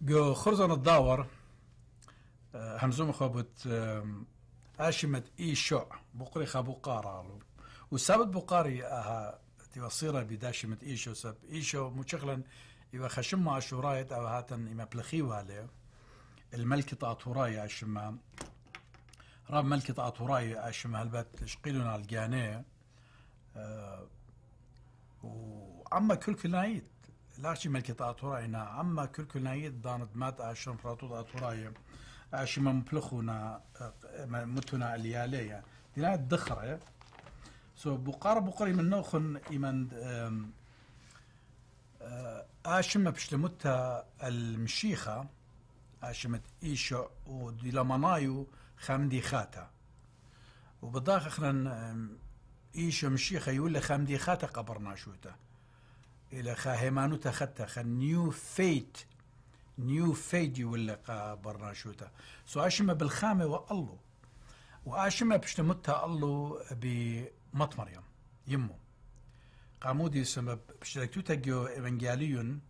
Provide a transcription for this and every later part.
جو خرزن الداور همزوم آه، خبت آه، أشمت إي شع بقري خابو قارالو وسابت بقاري أها توصيرة بداشمت إيشو سب إيشو مشغلا إيوا خشم رايت أو هاتن إما بلخيوها لي الملكة أطوراي أشما راب ملكة أطوراي أشما هلبت شقيلنا الجانية أه وعما كل كل نايت لاشی ملکت آتوراینا اما کلکنایی داند مات آشن فراتود آتورای آشی من پلخونا متونا الیالیا دینا دخره سو بقار بقري من نوخن إيمان آشمة آه، بشلمتها المشيخة آشمة إيشو وديلامانايو خامدي خاتا وبضاخ إيشو مشيخة يولي خامدي خاتا قبرنا شوتا إلى خا هيمانو تختا خا نيو فيت نيو فيت يولي قا برناشوتا سو أشمة بالخامة وقلو وأشمة بشتمتها قلو بمطمريم يمو قامودي سما بشتركتوتا جو إيفانجاليون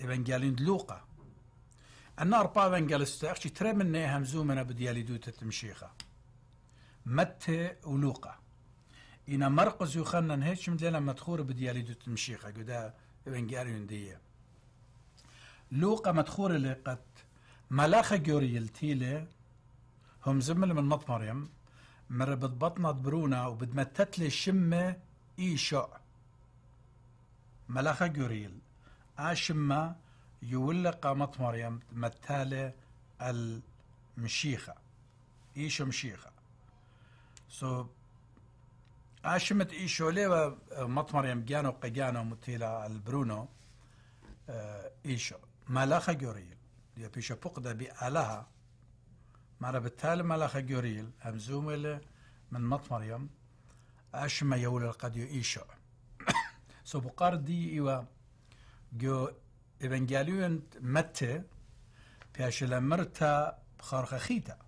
إيفانجاليون دلوقا أنا أربعة إيفانجاليستا أخشي تري مني همزو أنا بديالي دوتا تمشيخا متى ولوقا اینا مرقز و خنن هیچم دلیل مدخور بدیالی دوت مشیخه گدا ونگاریون دیه لوقا مدخور لقت ملاخ جوري تیله هم زمل من مط مريم مربت بطنة برونا وبتمتت لي شمة اي شع ملاخ جوريل آ شمة يولق مط مريم متالة المشيخة ايش مشيخة سو so, عشمت ايشو ليه مطمر گیان و قەگیانە متیلا ايشو آه، مالاخا جوريل يا دیە پیشە پوق دەبی ئەلەها مارە بتال مەلاخە گۆریل من مطمر من عشم يول يولى القديو إيشو سو بقار دي إيوا جو إبنجاليون متى مرتا لمرتا خيتا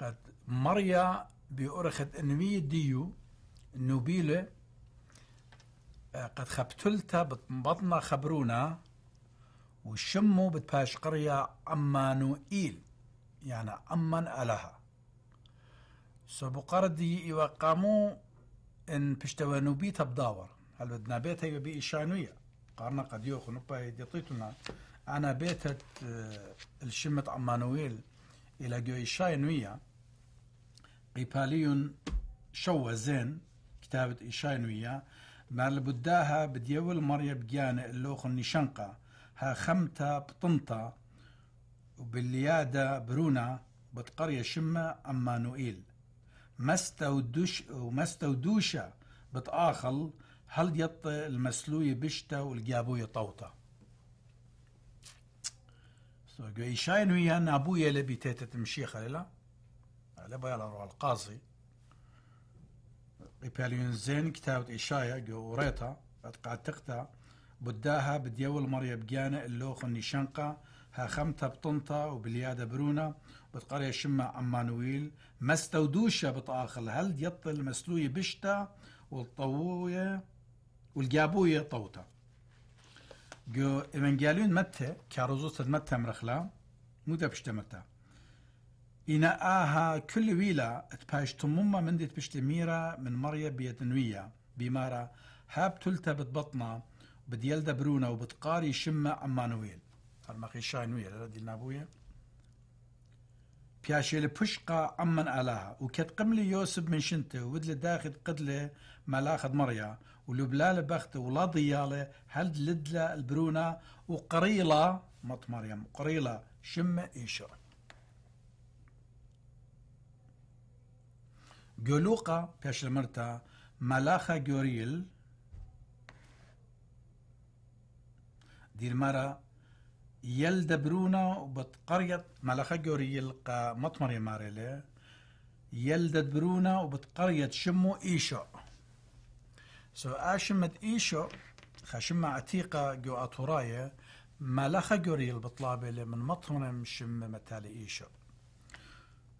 قد مريا بأرخة 100 ديو نوبيلة آه، قد خبتلتا بطنا خبرونا وشمو بتباش قرية أمانوئيل يعني أمن ألها دي يوقامو إن بشتوى نوبيتا بداور هل بدنا بيتا يبي إشانوية قارنا قد يوخو نبا يديطيتنا أنا بيتت آه، الشمت أمانوئيل إلى جو إشانوية إيبالي شو زين كتابة إيشاين وياه مال بداها بديول مريب جان اللوخ النشنقة ها خمتا بطنطا وبالليادة برونا بتقرية شمة أما نوئيل مستودوش ومستودوشة بتآخل هل يط المسلوية بشتا والجابوية طوطة سوقي شاين ويا نابويا لبيتات تمشي خليلا على بيال o القاضي إباليون زين كتابة إشاية جو وريتا قاعد تقتا بداها بديول مريا بجانا اللوخ النشنقة ها خمتا بطنطا وبليادة برونا بتقرية شمة عمانويل مستودوشة بتآخل هل يطل مسلوية بشتا والطوية والجابوية طوتا جو إمنجاليون متى كاروزوس متى مرخلا مو دبشتا متى إنا آها كل ويلة تباش تموما من دي تبشت ميرا من مريا بيتنوية بمارا هاب تلتا بتبطنا بديلدا دبرونا وبتقاري شمة عمانويل هالمخي شاينويل ردي النابوية بياشي لبشقة عمن آلاها وكت قملي يوسف من شنته ودل داخل قدلة ملاخد مريا ولبلال بخت ولا ضيالة هل لدلة البرونة وقريلة مط مريم قريلة شمة إيشر گۆلوقا پێشەمرتە مەلاخە گۆریل دیرمەرە یل دەبرونە بەقڕەت مەلەخە ملاخا قە قا مارێ لێ يل دبرونا وبتقرية شمو إيشو سو آشمت إيشو خشم عتيقة جو أطوراية ملاخا جوريل بطلابة من مطهنم شم متالي إيشو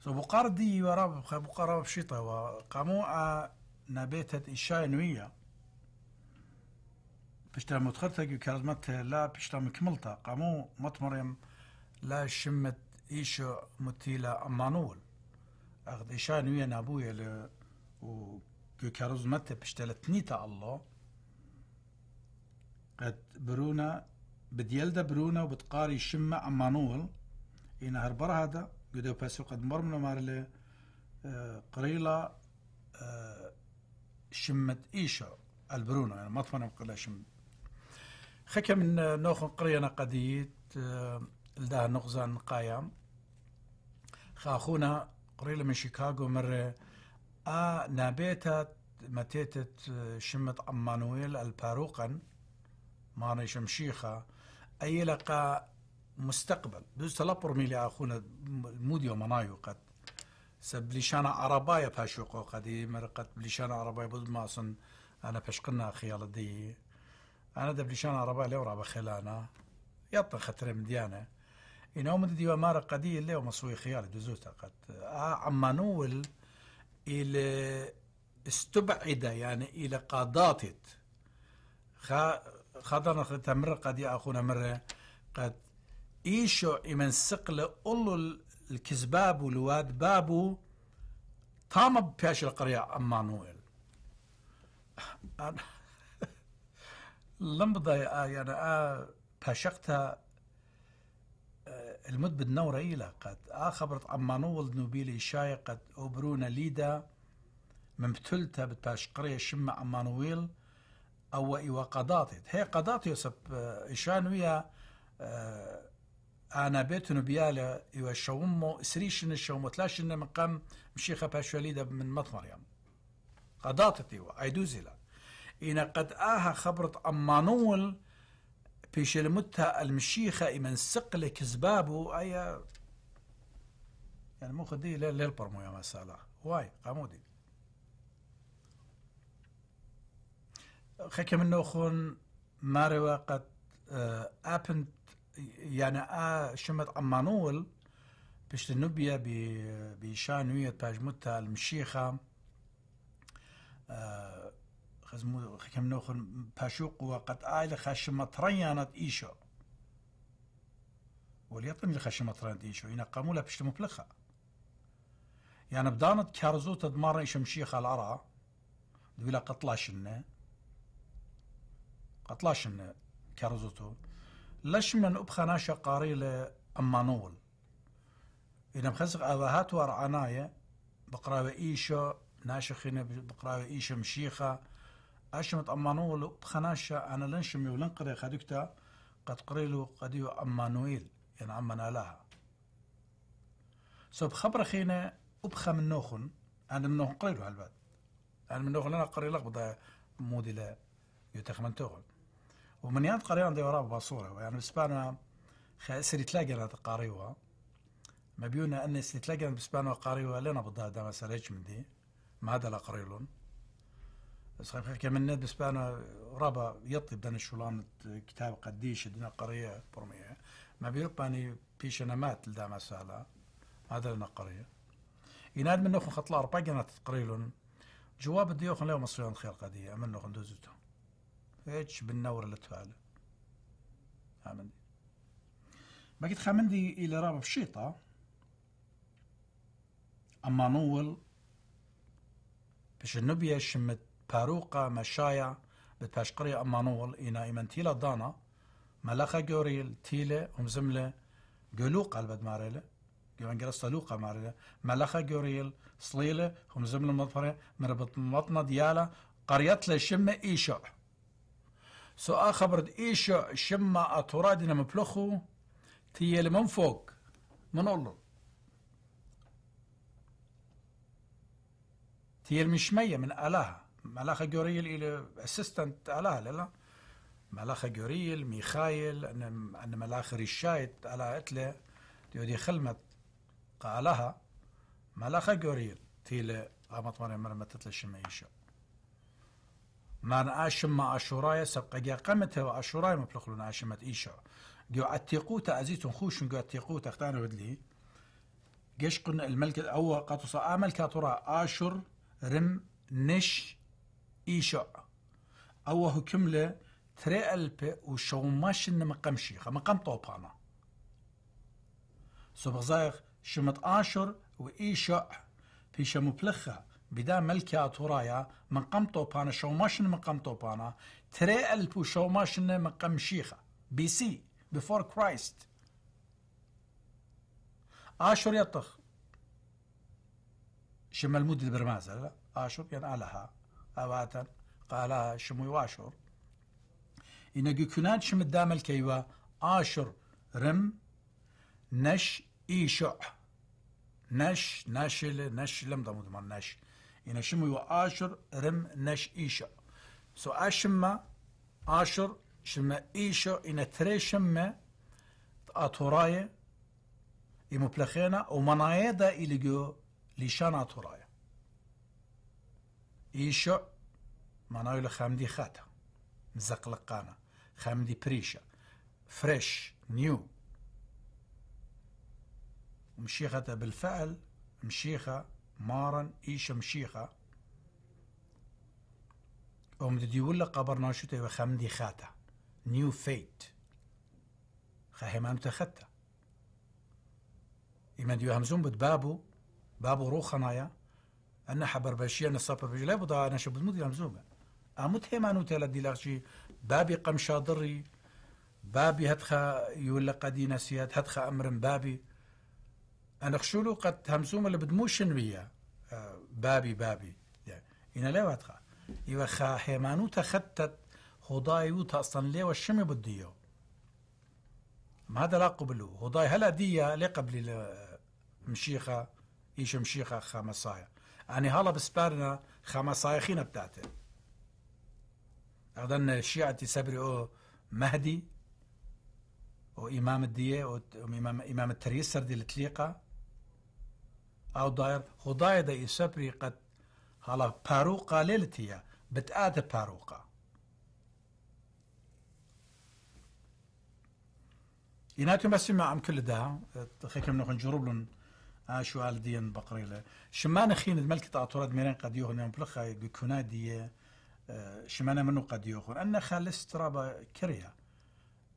So Bukhar di wara Bukhara pshita wa qamu'a nabetet إشاء نوية بشتا متخرتك وكلمت لا بشتا مكملتا قامو مطمريم لا شمت إيش متيلا أمانول أخذ إشاء نوية نابوية ل كارزمت متى لتنيتا الله قد برونا بديلدا برونا وبتقاري شمة أمانول إنا هربر هذا قد باسو قد من مارلة آه، آه، يعني قريلا شمت إيشا البرونا يعني ما مطفنا قلا شم خك من نوخ قرينا قديت آه، لده نغزان قايم خاخونا قريلا من شيكاغو مرة آ نابيتت متيتة شمت أمانويل الباروقن ماني شمشيخة أي لقى مستقبل دوستا لا ميلي اخونا موديو منايو قد سب لشان عربايا باشوقو قديم رقت بلشان عربايا بود ماسن انا بشقنا خيال دي انا دب لشان عربايا لو رابا خلانا خطر مديانا إن هم دي ومارا قدي اللي ومصوي خيال دزوتا قد آه، عمانول إلى استبعد يعني إلى قاداتت خا خدنا تمر قد أخونا مرة قد ايشو امن سقل اولو الكذباب والواد بابو طام بياش القرية امانويل انا لمضة آه، يعني انا آه،, آه المد بالنورة إلى إيه قد آ آه، خبرت أمانول نوبيلي شاي قد أوبرونا ليدا من بتلتا بتباش قرية شمع أمانويل أو إيوا قضاطت هي قضاتي يوسف إشان ويا انا بيتن بيالا يوشومو سريشن الشومتلاشن مقام مشيخة باشواليدا من مطمر يام قضاتتي ايدوزيلا إن قد آها خبرت أمانول بيش المتها المشيخة إمن سقل كزبابو أي يعني مو خدي ليل برمو يا مسألة واي قامودي خكم النوخون ماروا قد آه، أبنت يعني آه، شمت عمانول بشت نبيا بشان ويت باجمتا المشيخة آه، خزمو كم نوخن باشوق وقد آيل خشمة ريانت إيشو وليطن الخشمة ريانت إيشو قاموا لها بشت مبلخة يعني بدانت كارزو تدمار إيش مشيخة العرا دويلا قطلاشنة قطلاشنة كارزوتو لش من شەقاری لە ئەمانەوڵ ئینەم خەزق ئەوە هاتووە ڕعانایە إيشا ناشخين ناشخینە إيشا ئیشە أشمت أمانول ئەمانەوە أنا بخەناشە ئەە لەن شمی و لەن أمانويل يعني قەت قڕێل و قەدیوە ئەمانویل یان سب خبر خينا أبخى من نوخن أنا من نوخن قريلو هالبعد أنا من نوخن أنا قريلو بضع مودي لا يتخمن توخن ومن ومنيان قريوة دي وراء باصوره يعني بسبانا سري تلاقينا ما بيونا أن سري تلاقينا بسبانا قاريوة لنا بضا دام سريج من دي ما هذا لا قريلون خايف خير كمان بسبانا رابا يطي بدنا شولان كتاب قديش دنا قرية برمية ما بيرباني بيش أنا نمات لدام سالا هذا لنا قرية يناد من نوخن أربعة جنات قريلون جواب الديوخن لهم مصريون خير قدية نوخن دوزتهم بيتش بالنور اللي تفعل عمدي بقيت خامندي إلى راب بشيطة أما نول بش النبيا شمت باروقة مشايع بتباش قرية أما نول إنا إيمان تيلا دانا ملاخا جوريل تيلا ومزملة جلوقة البد ماريلة جوان جرس تلوقة ماريلة ملاخا جوريل صليلة ومزملة مظفرة مربط مطنة ديالة قريتلة شمة إيشو سو a ايش شما shimma مبلخو turadina من فوق من الله مش مية من ألاها ملاخا جوريل إلى أسيستنت ألاها لا ملاخا جوريل ميخايل أن أن ملاخا ريشايت على أتلا ديودي خلمت قالها ملاخا جوريل تيل أمطمان مرمتت للشميشة نان آشم آشورای سبقه قمت و آشورای مبلخلون آشمت ایشا جو عتيقوت أزيتون خوشن جو عتيقوت أختان بدلي قشقن الملك أو قطصا آمل كاتورا آشر رم نش إيشا أو هو كملة تري ألب وشوماش إن مقام شيخة مقام طوبانا سبغزايخ شمت آشر وإيشا بيشا مبلخة بدا ملکیا تورایە من قەم تۆپانە شوماشن من قەم تۆپانە ترێ ئەلپ و شەوماشنە من قەمشیخە بیسی بفۆر کرایست ئاشر يطخ شم المود البرماز لا آشور يعني آلها أواتا قال شموي واشور إن كنان شم الدام الكيوا آشر رم نش إيشع نش ناشل نش لم ضمد من نش يعني شمو وآشر رم نش إيشا سو أشم آشر شم إيشا إن تري شما أتوراية إمبلخينا ومنايا دا إليجو لشان أتوراية إيشا منايو خامدي خاتا مزقلقانا خامدي بريشا فريش نيو مشيخة بالفعل مشيخة مارن اي شمشيخة دي ولا قبر و خمدي خاته نيو فيت خهمان تختا إما ديو همزون بد بابو بابو رو خنايا أنا حبر بشي أنا صبر بشي لا آه بضع أنا شبد مودي همزون أموت آه همانو تلا دي لغشي بابي قم شاضري بابي هتخا يولا قدي نسيات هتخا أمر بابي أنا خشولو قد همزوم اللي بدموش نبيا يعني بابی لا واتخا إيوة خا هێمانوتە تخطت خۆدای و أصلا ليه شمی بدیە ما هذا لا و خۆدای هلا ديا لي قبل لە إيش ئیش مشیخە خامەسایە هلا هەڵە بسپارنە خينا بتاعته ئەدەن الشيعة تسبري أو مهدي وإمام الدية وإمام إمام التريس سردي التليقة او دایر خدای دا ایسا پریقت حالا پاروقا لیلتیا بدعات پاروقا يناتي ما سمع ام كل ده خيكم نخن جروب لن اشو آه، آل ديان بقريلة شمان خين ملكة اطراد ميرين قد يوهن يوم بلخا كنا دي آه، شمانا منو قد يوهن انا خالص ترابا كريا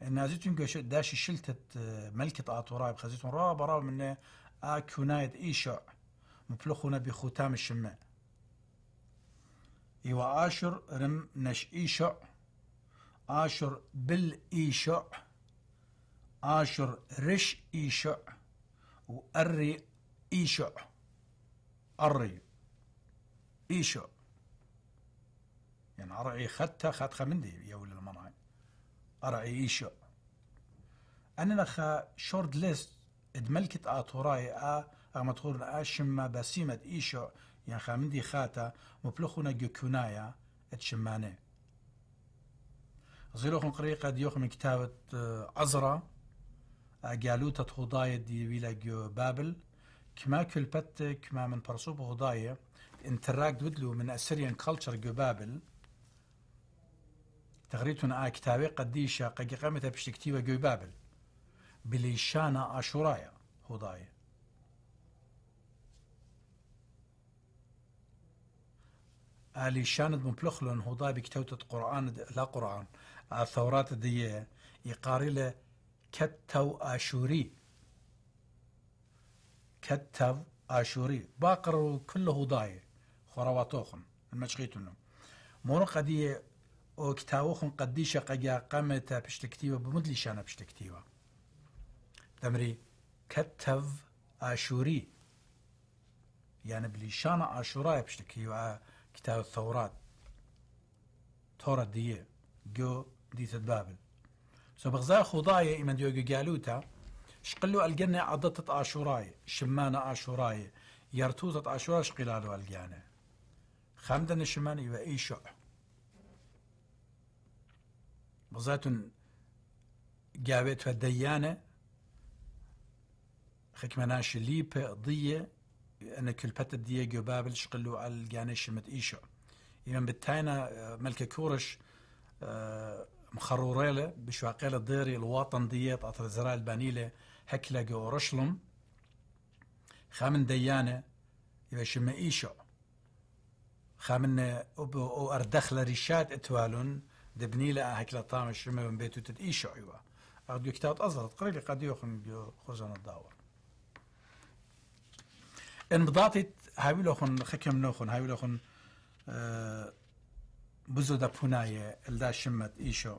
ان زيتون داشي شلتت آه، ملكة اطراب بخزيتون رابا رابا مني آ كناية إيشع مبلخنا بختام الشماء إيوا آشر رم نش إيشع آشر بل إيشع آشر رش إيشع وأري إيشع أري إيشع يعني أرعي خدتها خدتها مندي يا ولد المنعي أرعي إيشع أنا خا شورت ليست آ دمەلکت ئاتۆڕایە ئا ئامەتۆرن ئاشممە بەسیمەت ئیشۆ یان يعني خامندی خاتە مپلخونە گوکوونایە قريقة ديوخ من دیۆخمی أزرا ئەزرا ئەگالوتە دي دیویلە جو بابل كما كل كلبت كما من برصوب غضاية انتراكت بدلو من أسريان كلتشر بابل تغريتون آ كتابي قديشة قد قامت بشتكتيبة بابل بليشانا أشورايا هدايا آلي شاند مبلخلن هضاي بكتوتة قرآن لا قرآن الثورات دي يقاري كتو آشوري كتو آشوري باقر كله هضاي خرواتوخن المشغيتون مونو قدية او كتاوخن قديشة قيا قامت بشتكتيبة بمدلي شانا بشتكتيبة دەمری کەتەڤ ئاشووری یانە بلیشانە ئاشورایە پشتکی و کتاب ثورات تۆرە دیە جو ديت بابل سبغزا خضايا إما ديوغو جالوتا شقلو الجنة عضتت آشوراي شمانة آشوراي يرتوزت آشورا شقلالو الجنة خمدن شمان إيوا إي شع جابت قابت فديانة خەکمەناشی لیپە دیە ئەە کلپەتە دیە گۆبابل شقل و ئەل گیانەی شمت ئیشە ئمە بتتایە آه، ملکە کوڕش آه، مخەڕوڕێلە بشواقێلە دێری لەواتن دیەت ئاتەزرا البانیلێ هەک جو رشلم خامن دەیانە ئێشمە ئیشە خامن ئەو ئەردەخ لە ریشات ئەتوالون دبنی لە ئاهک لە تامە شمە بێت وتت ئیشەوە أيوة. ئەو دوو کتاب ئەزڵت قڕی قەدیۆخم خۆزانە داوە هاي Enbdatit hawilochen xekem هاي hawilochen آه، بزو دا بوناية الدا شمت إيشو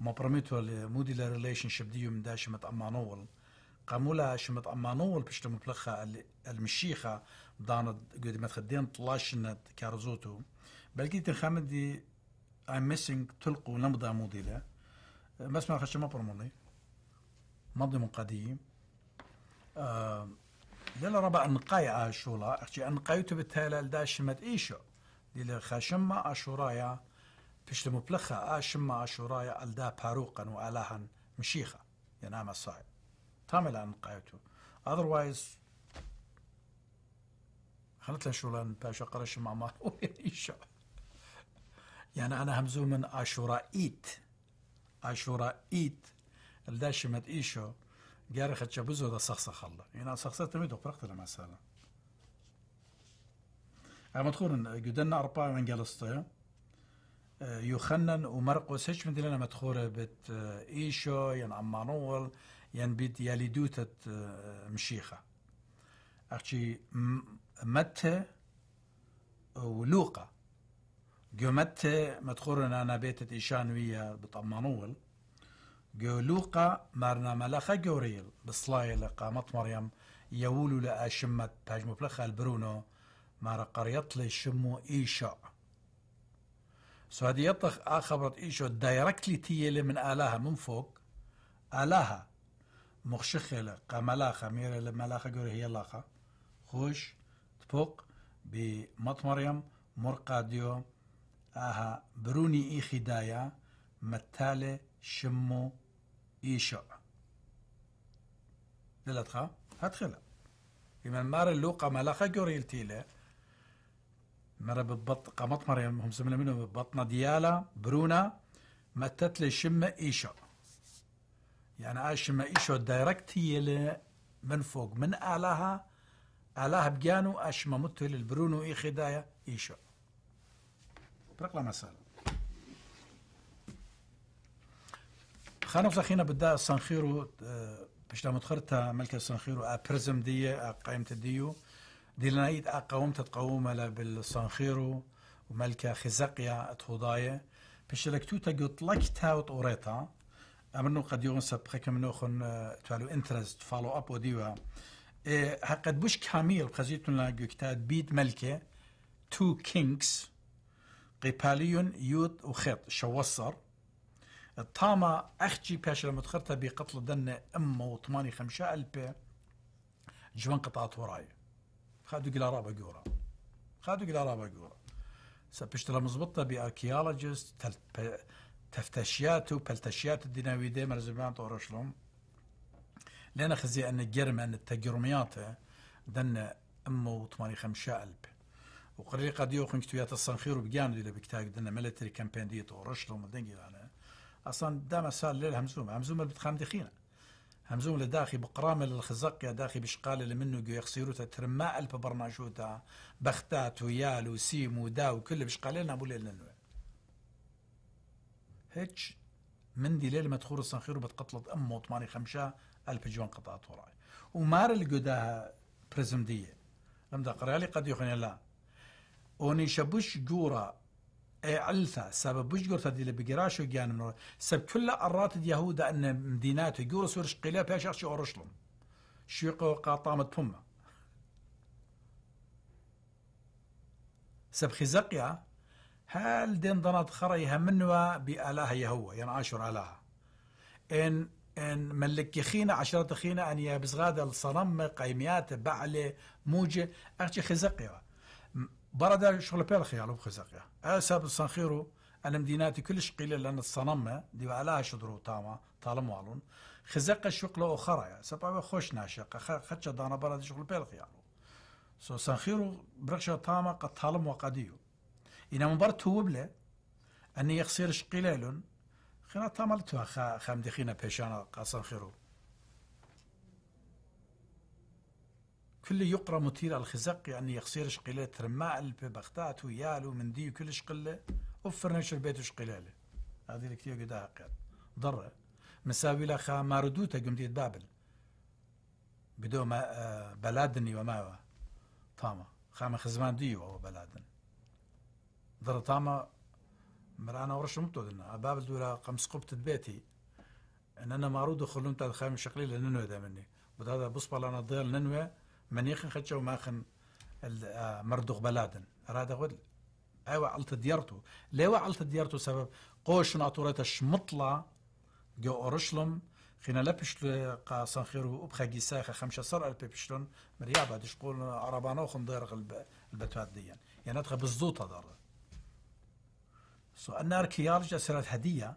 مبرمتو لمودي لريليشنشيب ديوم دا شمت امانوول قامولا شمت امانوول بشتو مبلخة المشيخة دانت قد ما تخدين طلاشنت كارزوتو بلكي تنخامد دي I'm missing تلقو نمضى مودي لا بس ما خشي ما مبرموني مضي منقدي آه دل ربع نقاي عاشورا اخشي تبت تبتال دا شمت ايشو دل خشم عاشورايا بشت مبلخة اشم عاشورايا الدا باروقا والها مشيخة ينام الصايب تامل تو otherwise خلت شولا باشا قرش مع مارو ايشو يعني انا همزول من عاشورائيت عاشورائيت الدا شمت ايشو گاره خدش بزود سخس خلا اینا يعني سخس تمی دو پرخت در مثلا اما تخورن جدنا اربع من جلس طيا يخنن ومرقس هش من دلنا متخورة آه، بت ايشو ين عمانول ين بيت يالي دوتة آه، مشيخة اخشي متى ولوقة جمتة متخورن انا بيتت ايشان ويا بت عمانول گۆلوقا مارنامەلەخە گەورەیل بسڵایە لە قامەت مەڕەم یەول لە تاج پاژمپلە البرونو مارا قەڕەت لە شم و ئیشە سوادی يطخ آخبرت إيشا دايركتلي تيلي من آلاها من فوق آلاها مخشخي لقا ملاخا ميري لملاخا جوري هي لاخا خوش تفوق بمط مريم مرقاديو آها بروني إيخي دايا متالي شمو Isha. Det lät bra. مار اللوقة ملاخا جوريل تيلا مرة بالبط قامت مريم هم سمنا منهم ببطنا ديالا برونا متت لي شمة إيشا يعني آي شمة إيشا دايركت هي من فوق من آلها آلها بجانو آي شمة متو للبرونو إيخي دايا إيشا برقلا مسألة خانە زەخینە بدا سانخيرو باش اه، پشتامتخر تا ملك سانخيرو ابرزم اه، دي اه، قائمة الديو دي لنايد اقاوم تتقاوم بالصنخير وملك خزقيا تهضايا بشلكتو تقط لك تاوت اوريتا امنو قد يون سبخك منو خن تعلو انترست فالو اب وديوا حقد بوش كاميل خزيتون لا جوكتاد بيد ملكه تو كينكس قبالي يوت وخيط شوصر الطامة أختي باش لما تخرطها بقتل دنا اما وطماني خمشاء البي جوان قطعت وراي خادو قلا رابا قورا خادو قلا رابا قورا سبشت مزبطة باركيولوجيست تفتشيات وبلتشيات الديناوي ديما زمان طورشلهم لأن خزي أن الجرم أن التجرميات دنا أمه وطماني خمشاء ألب وقريقة ديوخن كتويات الصنخير وبجانو دي لبكتاك دنا ملتري كامبين دي طورشلهم دنجي يعني اصلا دام صار همزوم همزوم اللي بتخام دخينا همزوم لداخي بقرام الخزق يا داخي بشقال اللي منه جو يخسيروتا ترماء الب بختات ويال وسيم ودا وكل بشقال لنا ابو ليل ننوي هيتش من دي ليل ما تخور صنخيرو بتقتلت امه وطماني خمشة الف جوان قطعت وراي ومار القداها برزمدية ديه لم دا لي قد يخني لا وني شبوش جورا علثا إيه، سبب بوش قرطة دي بقراش وجان من سبب كل أرات اليهود أن مدينات يقولوا سورش قلا بيش أرشي أورشلم شيقو قاطامة بما سب خزقيا هل دين ضنات يهمنوا منوا بآلها يهوى يعني عاشر آلها إن إن ملك خينا عشرة خينا أن يبزغاد الصنم قيميات بعلي موجة أخشي خزقيا بردا شغل بيل خيالو بخزقيا أساب أه، الصنخيرو أنا مديناتي كلش قليل لأن الصنم دي علىها شدرو تاما طالما والون خزاقه شغلة أخرى يا سبعة خوش ناشقة خدش دانا بردا شغل بيرخي خيالو سو صنخيرو برخشة تاما قد طالما وقديو إنا مبر توبلة أني يخسر شقليلون خنا تاما توا خا بيشانا قصنخيرو كل يقرا مثير الخزق يعني يخسير شقيلة رماء ويالو ويال دي كل شقلة وفرنش البيت وشقيلة هذه اللي كثير قد عقد ضرة مساوي لها ما ردوته بابل بدو ما آه، بلادني وما طاما خام خزمان ديو وهو بلادن ضر طاما مرانا ورش لنا بابل دولا قمس قبت بيتي أن أنا معروض خلون تاع خام شقلي لننوي دا مني بدا هذا بصبر انا ضيل ننوي من منيخن خدشو ماخن آه، مردوغ بلادن رادا غدل ايوا علت ديارتو ليوا علت ديارتو سبب قوش ناطورتش مطلع جو أورشلم خينا لبش قا صنخيرو أبخا جيساخة خمسة صر ألبي بشلون مريابا دشقول عربانو خندير البتوات ديا يعني أدخل بالزوطة دار سو أنا أركيالجا سرت هدية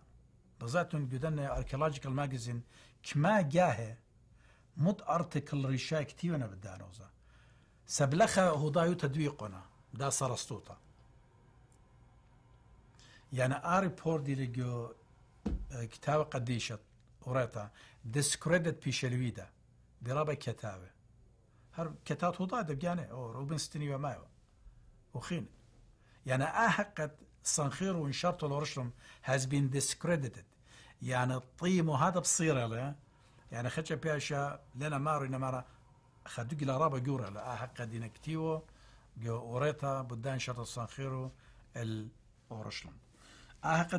بزاتون جدن أركيولوجيكال ماجازين كما جاهي مت ارتكل ريشاك بدي انوزا سبلخة هدايو يتدويقنا دا سرستوتا يعني اري دي لجو آه، كتاب قديشة وريتا ديسكريدت بيشلويدا دي رابع كتابة هر كتاب هدا يعني او روبن روبنستيني ومايو وخين يعني اهقت صنخير وانشرت الورشلم has been discredited يعني الطيم وهذا بصير له يعني یانە خەچە پیاشە لێنە ماڕی نەمارە خەدوگی لە ڕابە گەورە لە ئاحقە دیینەکتیوە گەوڕێتە بدان شەتە سانخێر و ئۆڕشلم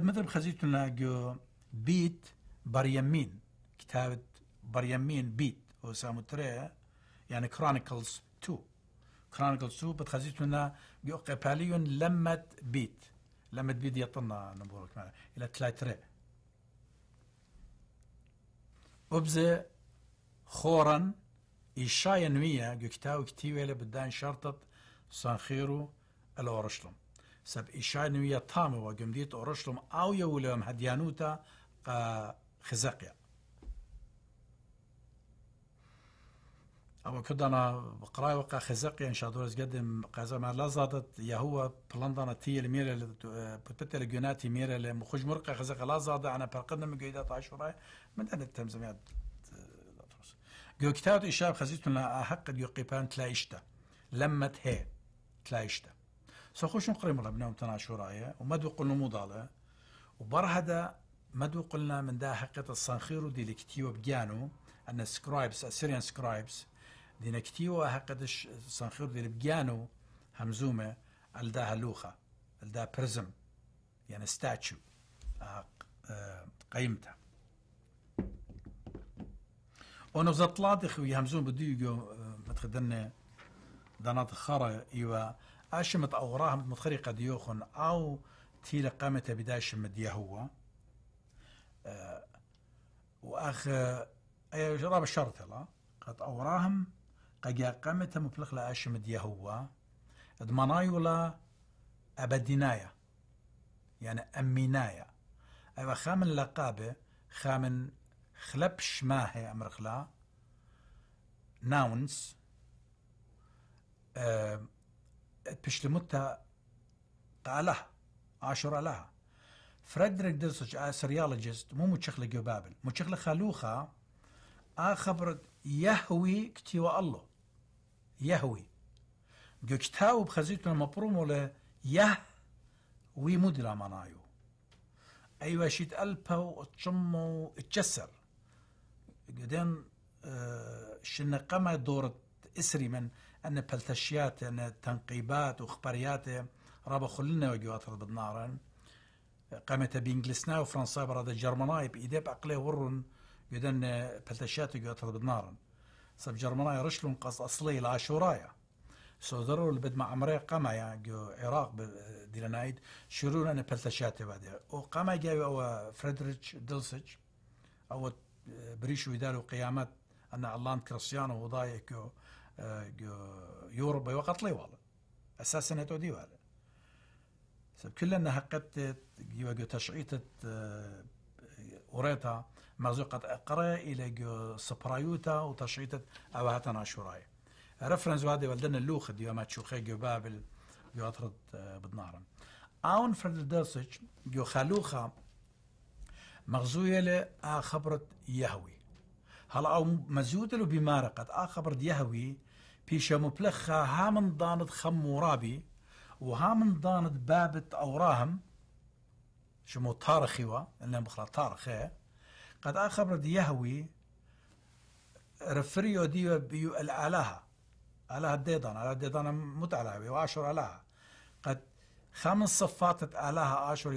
مثل بخزيتنا جو بيت بريمين كتابة بريمين بيت هو ئەو ساموترەیە یعنی يعني کرانیکلز تو کرانیکلز تو بتخەزیتونە گۆ قەپالیون لەمەت بیت لەمەت بیت یەتنە نبووەکمانە لە تلاترێ ببزێ خۆڕەن ئیشایە نویە گوکتا و کتیوێ لە بدان شارتت سانخیر و ئەلە ڕشتم سب ئیشای نویە تامەوە گەمدیت ئۆڕشتم أو یە و لەم هەدیانوتە آه، خزەقیە ئەوە کرددانە بقڕایوەقا خزەقیان شادۆزگەدم قازەمان لا زادت یاهوە پڵندانە تیل مێرە پتە لە گوێناتی مێرە لە مخش لا زادە أنا بقدم گەیدا عشرة من تەمزەمیات گۆکتاب و ئیشاب خەزیتون لە ئاحقت گوێقیپان تلایشتە لەممەت هەیە تلايشتا سەخۆشم قڕێمەڵە بنەوم تەناشۆڕایە نقريم الله بنام موداڵێ آية، و بەرهەدا مەدو قلنا مندا حقێتە سەنخیر و دیلکتیوە بگیان و ئەنە سکرایبس سكرايبس سکرایبس دینەکتیوە حقدش سەنخیر دیل بگیان و همزومة الدا هلوخة الدا پرزم يعني ستاتشو آه، قيمتها اونو زطلات اخوي همزون يجو متخدنا دانات خرا ايوا اشمت اوراهم متخرقه ديوخن او تيل قامت بداش مديا هو أه، واخ اي جراب الشرط لا قد اوراهم قد قامت مفلخ لا اشم ديا هو ولا ابدينايا يعني امينايا اي خامن لقابه خامن خلبش ما هي أمر خلا ناونس أه بشتمتها قالها عاشورة لها فريدريك ديسج آه، سريالوجيست مو متشخلة بابل متشخلة خلوخة اخبر آه، يهوي كتي الله يهوي جو جوكتاو بخزيتنا مبرومو له يه وي مدرا منايو أيوة شيت ألبا وتشمو اتجسر قدان آه، شن قما دورة إسري من أن بلتشيات أن تنقيبات وخبريات رابا خلنا وجوات بدنارن قامت بإنجلسنا وفرنسا براد الجرمناي بايدي بعقلي ورن قدان آه، بلتشيات وجوات بدنارن صب جرمناي رشلون قص أصلي العاشورايا سودرو البد مع عمري قما يا جو عراق آه، ديلانايد شرون أنا بلتشاتي بعدها وقام جاي أو فريدريتش دلسج أو بريشو يدارو قيامات أن ألان كريستيانو وضايك يوروبا وقت لي والله أساسا تودي والله سب كلنا هقت جو تشعيت وريتا مازوقة أقرأ إلى جو سبرايوتا وتشعيت أوهاتا ناشوراي رفرنس وهذا ولدنا اللوخ ديو ما تشوخي جو بابل جو أطرد آه، بدنارن آون فرد الدرسج جو خالوخا مغزوية لآ خبرت يهوي هلا أو مزود له بمارقت آه خبرت يهوي بيشا مبلخة ها من ضاند خم ورابي وها من ضاند بابت أوراهم شمو طارخي وا اللي بخلا طارخي قد آه خبرت يهوي رفريو ديو بيو الآلهة آلهة ديدان آلهة ديدان متعلاوي وعشر آلهة قد خمس صفات آلهة عشر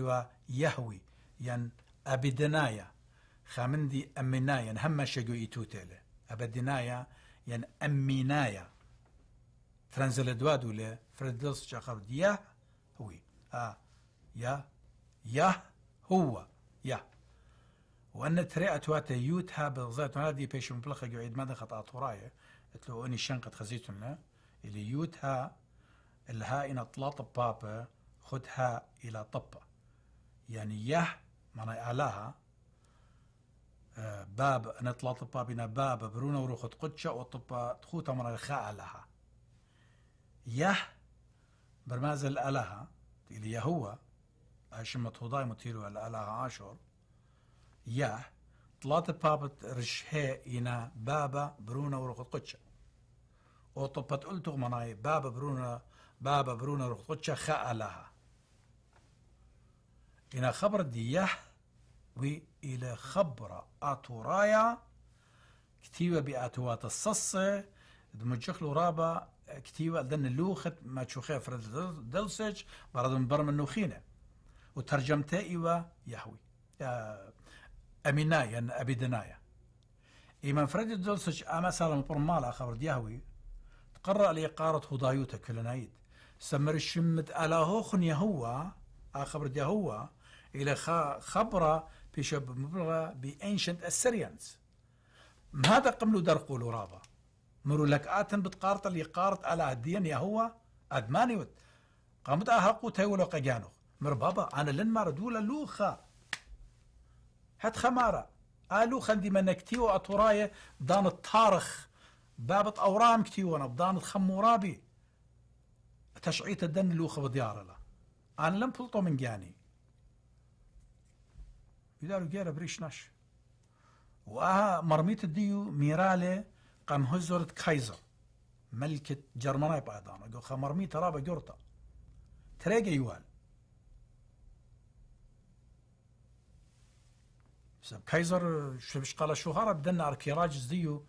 ويهوي يعني أبدنايا خامندي أمنايا هم شجو إتوتيلي أبدنايا ين يعني أمينايا ترانزل دوادو لي فردلس شخر يا هوي آه يا يا هو يا وأن تري أتوات يوتها بغزات هذه بيش مبلخة يعيد ماذا خطأ طراية قلت له أني شنقت خزيتنا اللي يوتها الها إن طلاط بابا خدها إلى طبة يعني يه معناها اعلاها آه، باب انا طبا بنا باب برونا وروخ تقدشا وطبا تخوتا من الخاء لها يه برماز الالها اللي يهوى هشمة هضاي متيرو الالها عاشور يه طلعت بابت رشهي إنا بابا برونا وروخ تقدشا وطبت قلتو مناي بابا برونا بابا برونا وروخ تقدشا خاء لها إلى خبر الدياح وإلى خبر أتورايا كتيبة بأتوات الصصة دمجخ له رابا كتيبة لأن اللوخت ما تشوخي فرد دلسج برد من برم النوخينة وترجمتها إيوا يحوي آه، أمينا يعني أبيدنايا إيما فرد دلسج أما سالم برمالا خبر ديهوي تقرأ لي قارة هدايوتا كلنايد سمر الشمت ألا خن يهوى أخبر ديهوى الى خبره مبلغة بانشنت اسيريانز ماذا قملوا درقولوا رابا مروا لك آتن بتقارت اللي قارت على الدين يا هو أدمانيوت قامت أهقو تيولو قيانو مر بابا أنا لن مردولا لوخا هات خمارة آه خندي من كتيو أطراية دان الطارخ بابت أورام كتيو أنا بدان الخمورابي تشعيت الدن لوخا بديارة لا أنا لم بلطو من جاني بیدار و گێرە بریش ناش وها مرميت الديو ميرالي قام هزرت كايزر ملكة جرمناي بايدانا قو خا مرميت رابا جورتا تريقا يوال سب كايزر شبش قال شو هارا بدنا اركيراجز ديو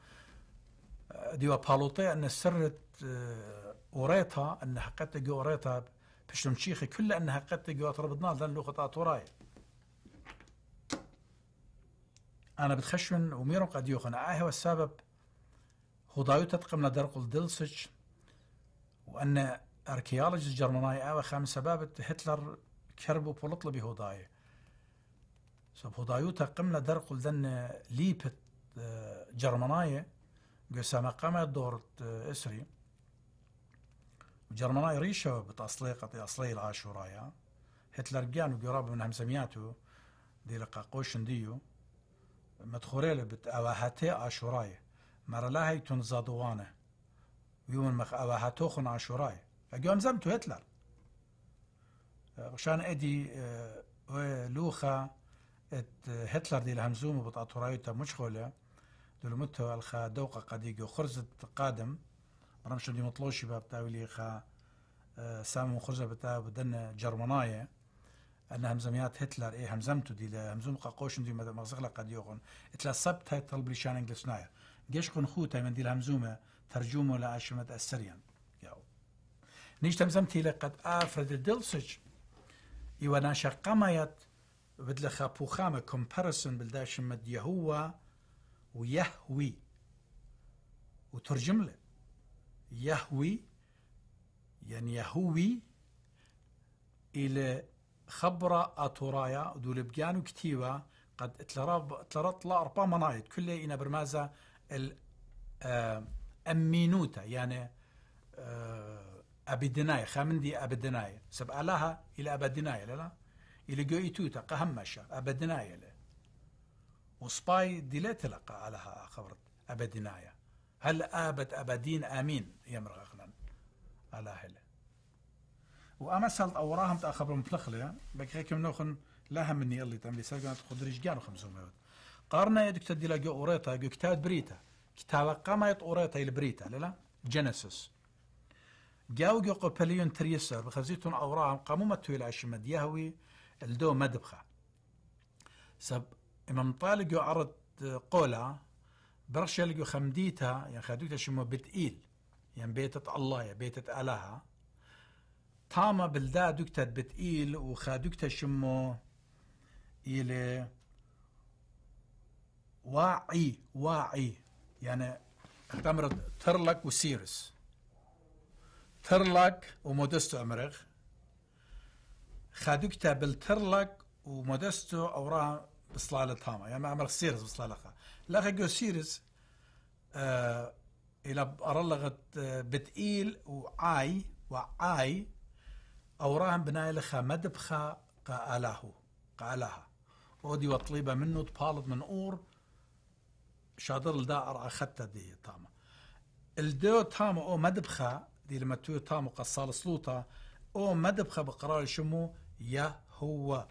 ديو بالوطي ان سرت آه، اوريتا ان حقتها جو اوريتا شيخي كل ان حقتها جو تربطنا لان لو خطا تورايه أنا بتخشون وميرو قد يوخن آه هو السبب هو تتقمنا درقل دلسج وأن أركيولوجيز الجرماني آه خام سبابة هتلر كربو بولطل بهوداي سب هودايوتا قمنا درقل دن ليبت قسا ما قامت دورة إسري جرماني ريشة بتأصليقة أصلي العاشورايا هتلر جانو قراب من همسمياتو دي لقاقوشن ديو متخوره لبت اوه هته عاشورای مرلا هیتون زادوانه ويون مخ اوه هتو خون عاشورای اگه امزم تو هتلر شان ادي لوخا ات هتلر دي الهمزوم بتاعتورايتا مشغولة متو الخا دوقة قديقو خرزت قادم برمشو دي مطلوشي باب خا سامو خرزة بتاع بدن جرمناية أن همزميات هتلر إيه همزمتو دي همزم قاقوشن دي مغزغلا قد يغن إتلا سبت هاي طلب لشان إنجلسنايا جيش قن خوتا من دي الهمزومة ترجمه لأشمد أسريان ياو نيش تمزمتي لقد آفرد دلسج إيوانا يت بدل خابو خامة كومبارسون بلداش مد يهوى ويهوي وترجم له يهوي يعني يهوي إلى خبرة أتورايا دول بجانو کتیوە قد تلەڕەتڵە ئەڕپا مەنایەت کولێ ئینە ال ئەمینوتە آه، يعني ئەبیدنایە آه، خامندي أبدناي سب ئالاها إلى ئەبدنایە لا إلى گوێی توتە أبدناي ئەبدنایە لێ وصباي دلت لقى لها خبرت أبدنايا هل آبت أبدين آمين يا مرغغنا على هلا سالت اوراهم بك فلخله بكريكم نوخن لها مني اللي تم لي سجنت خدريش قالوا 500 قارنا يا دكتور ديلا جو اوريتا جو كتاب بريتا كتاب قمت اوريتا البريتا لا لا جينيسيس جاو جو قبليون تريسر بخزيتون اوراهم تويل الى شمد يهوي الدو مدبخه سب امام طالق جو عرض قولا برشا لقوا خمديتها يعني خدوتها شمو بتقيل يعني بيتت الله يا يعني بيتت الها طاما بلدا دكتت بتقيل وخا دكتة شمو إلى واعي واعي يعني اختمرت ترلك وسيرس ترلك ومودستو أمرغ خادوكتا بالترلك ومودستو أورا بصلالة تاما يعني أمرغ سيرس بصلالة خا لغا جو سيرس آه إلى أرلغت آه، بتقيل وعاي وعاي او راهم بناي لخا مدبخا قالاه قالها اودي وطليبة منه تبالط من اور شادر الدائر اخدت دي تاما الدو تاما او مدبخا دي لما تو تاما قصال سلوطة او مدبخا بقرار شمو يا هو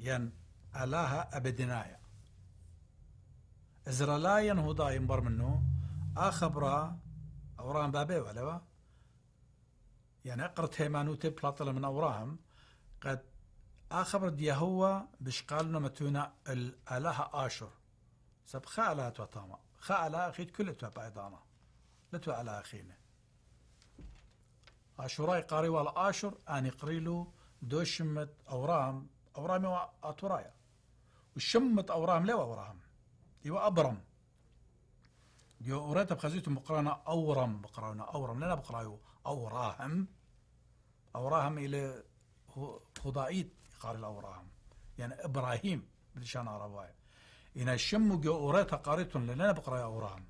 ين الاها ابدنايا ازرلاين هدا ينبر منه أخبرا اوران بابي ولا يعني اقرت هيمانوتي بلاطلة من أوراهم قد آخبر آه ديهوة بشقال متونا الآلهة آشر سب خا آلهة وطامة خا آلهة اخيت كل توا بايدانا لتو على أخينا آشوراي قاري والآشر آشر أني قريلو دوشمت أورام أورامي وأتورايا وشمت أورام لو أورام إيوا أبرم ديو اوراتا بخزيتو مقرانا أورم بقرانا أورم لنا بقرايو أوراهم أوراهم إلى خضائيت قال الأوراهم يعني إبراهيم بلشان عرباية إن الشم جو قاريتهم لأن لنا بقرأ أوراهم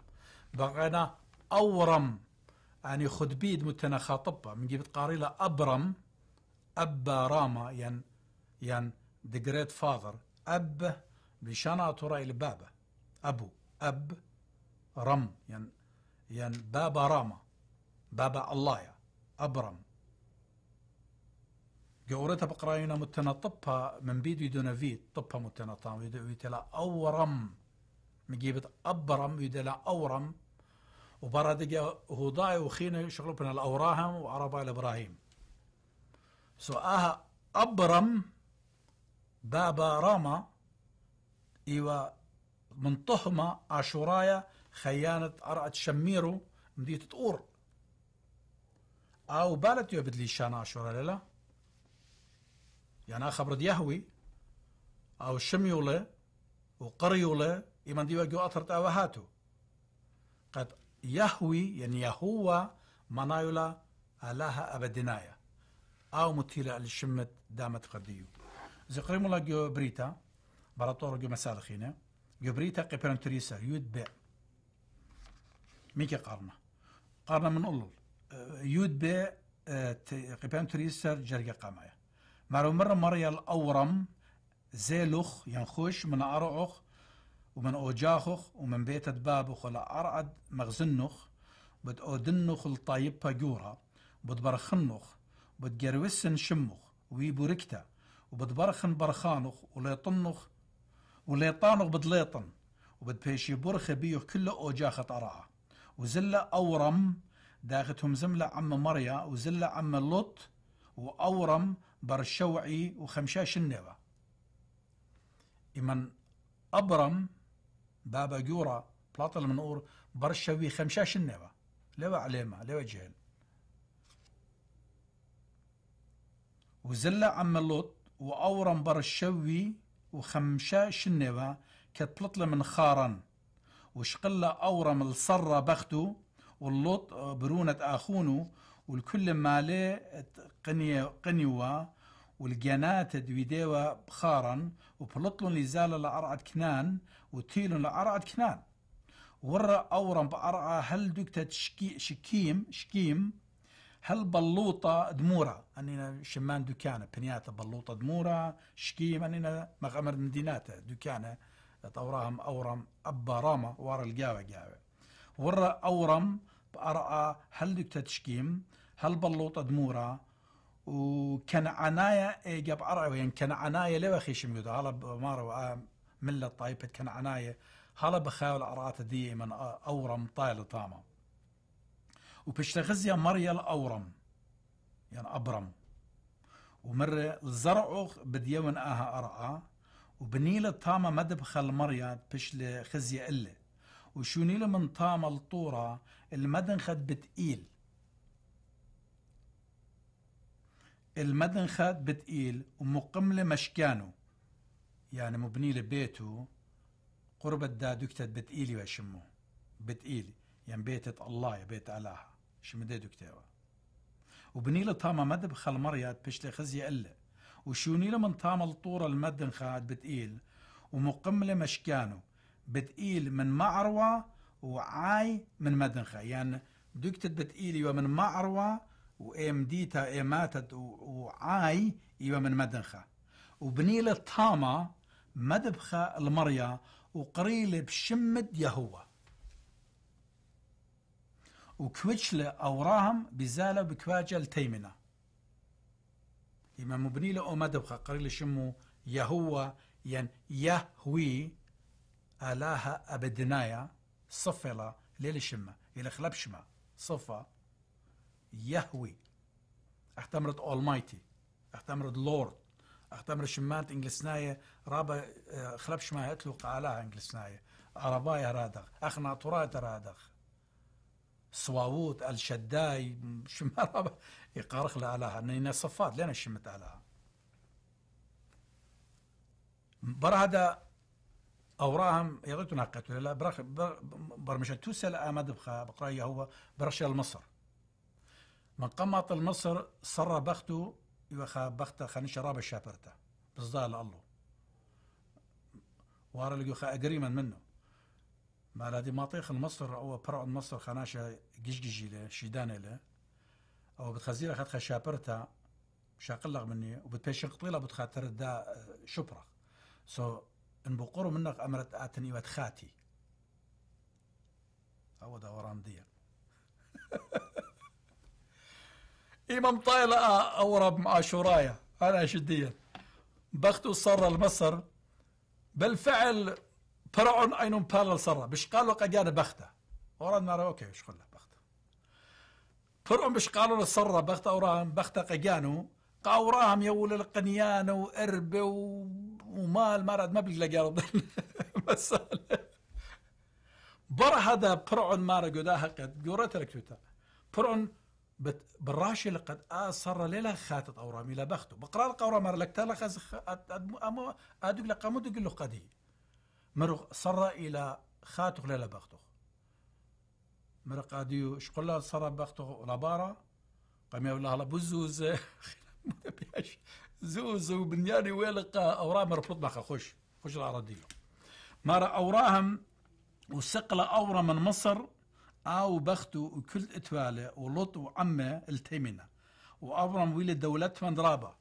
بقينا أورم يعني خد بيد متنا خاطبة من جيبت قاري أبرم أبا راما يعني يعني the great father أب بلشان ترى إلى بابا أبو أب رم يعني يعني بابا راما بابا الله يا أبرم بەقڕایە بقراينا طپە من بیدوی دونەوی طپە متەنەتان ویدەویتە لە أورم مجيبة أبرم ويدلا أورم وبردق هوداي وخينا شغلوا بنا الأوراهم وعربا الإبراهيم سو آها أبرم بابا راما إيوا من طهما عشورايا خيانة أرأت شميرو مديت تقور او آه، بالت يو بدلي شان عشورة للا يعني خبرد يهوي او شميولة وقريولة إما دي وجو أثرت أوهاتو قد يهوي يعني يهوى منايولا ألاها أبدنايا أو مثيلة الشمت دامت قديو زقريم الله جو بريتا براتور جو مسالخينة جو بريتا قبرن تريسا يود بي ميكي قارنة قارنة من أولول يود بي آه، قبان تريسر جرقة قامايا مارو مر مريال الأورم زيلوخ ينخوش من أرعوخ ومن أوجاخوخ ومن بيت بابوخ ولا أرعد مغزنوخ بد أودنوخ الطيب باجورا بد برخنوخ بد جروسن شمخ ويبوركتا وبد برخن برخانوخ وليطنوخ وليطانوخ بد ليطن وبد بيشي برخ بيوخ كله أوجاخة أرعا وزلة أورم داغتهم زملة عم مريا وزلة عم لوط وأورم برشوعي وخمشاش النوى إمن أبرم بابا جورا بلاط المنقور برشوي خمشاش النوى لوا عليما لوا جهل وزلة عم لوط وأورم برشوي وخمشاش النوى كتبلط من خارن وشقلة أورم الصرة بختو واللوط آه، برونة آخونو والكل مالي قنية قنيوة والجنات دويديوة بخارا وبلطلون لزالة لأرعة كنان وتيلون لأرعة كنان ورا أورم بأرعة هل دكتة شكي شكيم شكيم هل بلوطة دمورة أننا شمان دكانة بنياتة بلوطة دمورة شكيم أننا مغامر مديناتة دكانة طوراهم أورم أبا راما ورا القاوة قاوة ورا أورم بقرقة هل دكتا تشكيم هل بلوطة دمورة وكان عناية جاب قرعة وين كان عناية لو خيش ميودا هلا بمارو آه، ملة طايبة كان عناية هلا بخاول قرعات دي من أورم طايل طامة وبشتغزيا مريا الأورم يعني أبرم ومرة زرعه بديون آها ارعى وبنيل الطامة مد بخل مريا بشل خزي إلي وشوني من طامة الطورة المدنخد بتقيل المدنخد بتقيل ومقملة مشكانه يعني مبني لبيته قرب دا دكتة بتقيلي وشمه بتقيلي يعني بيتة الله يا بيت الله دي دكتة وبني لطامة مد بخل مريات بشلي خزي قلة وشوني من طامة الطورة المدنخد بتقيل ومقملة مشكانه بتقيل من معروة وعاي من مدنخة يعني دكتت بتقيل إيوة من معروة ديتا إيماتت وعاي إيوة من مدنخة وبنيل الطامة مدبخة المريا وقريلة بشمد يهوه وكويتشلة أوراهم بزالة بكواجل تيمنا إما مبني له أو مدبخة قريل شمو يهوه يعني يهوي آلاها أبدنايا صفلا ليل شما إلى خلب شما صفا يهوي اختمرت أولمايتي اختمرت لورد اختمرت شمات انجلسناية رابا آه، خلب شما هتلو قالها انجلسناية عربايا رادخ اخنا ترات رادخ سواووت الشداي شما رابا يقارخ لها نينا صفات لنا شمت علىها برا هذا اوراهم يغلط ناقته ولا برخ برمشة توسل امد بخا بقراية هو برشا المصر من قمط المصر صر بختو يوخا بخت خاني شراب الشابرته بالظال الله وارا خا قريما منه ما لدي مطيخ المصر او برع المصر خناشة جيجيجي له شيدان له او بتخزيرة خد شابرتا شاقلغ مني وبتبيش قطيلة بتخاطر دا آه، شبرخ سو so ان بقر منك أمرت آتني واتخاتي أو دوران دي إمام طايلة آه، أورب مع شرايا أنا شديا بخت صر المصر بالفعل فرعون اينون بالل صر بش قالوا قد يانا بخته أوران ما أوكي إيش بخته فرعون بش قالوا صر بخته أوران بخته قيانو قاوراهم يا ولا القنيان واربه و... ومال مرض ما بلقى رب مسألة برا هذا برعن مارا قداها قد قرأت لك تويتر برعن بت براشي لقد آصر ليلة خاتت أورام إلى بخته بقرار قورا مار لك تالا خز أمو أدق لك أمو له قدي مرو صر إلى خاتخ ليلة بخته مرق أديو شقلا صر بخته لبارا قام يقول الله بزوز زوزو بن ويلقى ويلق رفض مربوط بخ خش خش الأراضي مرة أوراهم وسقل أورا من مصر أو بختو وكل إتوالة ولط وعمة التيمنا وأورم ويل دولت من درابة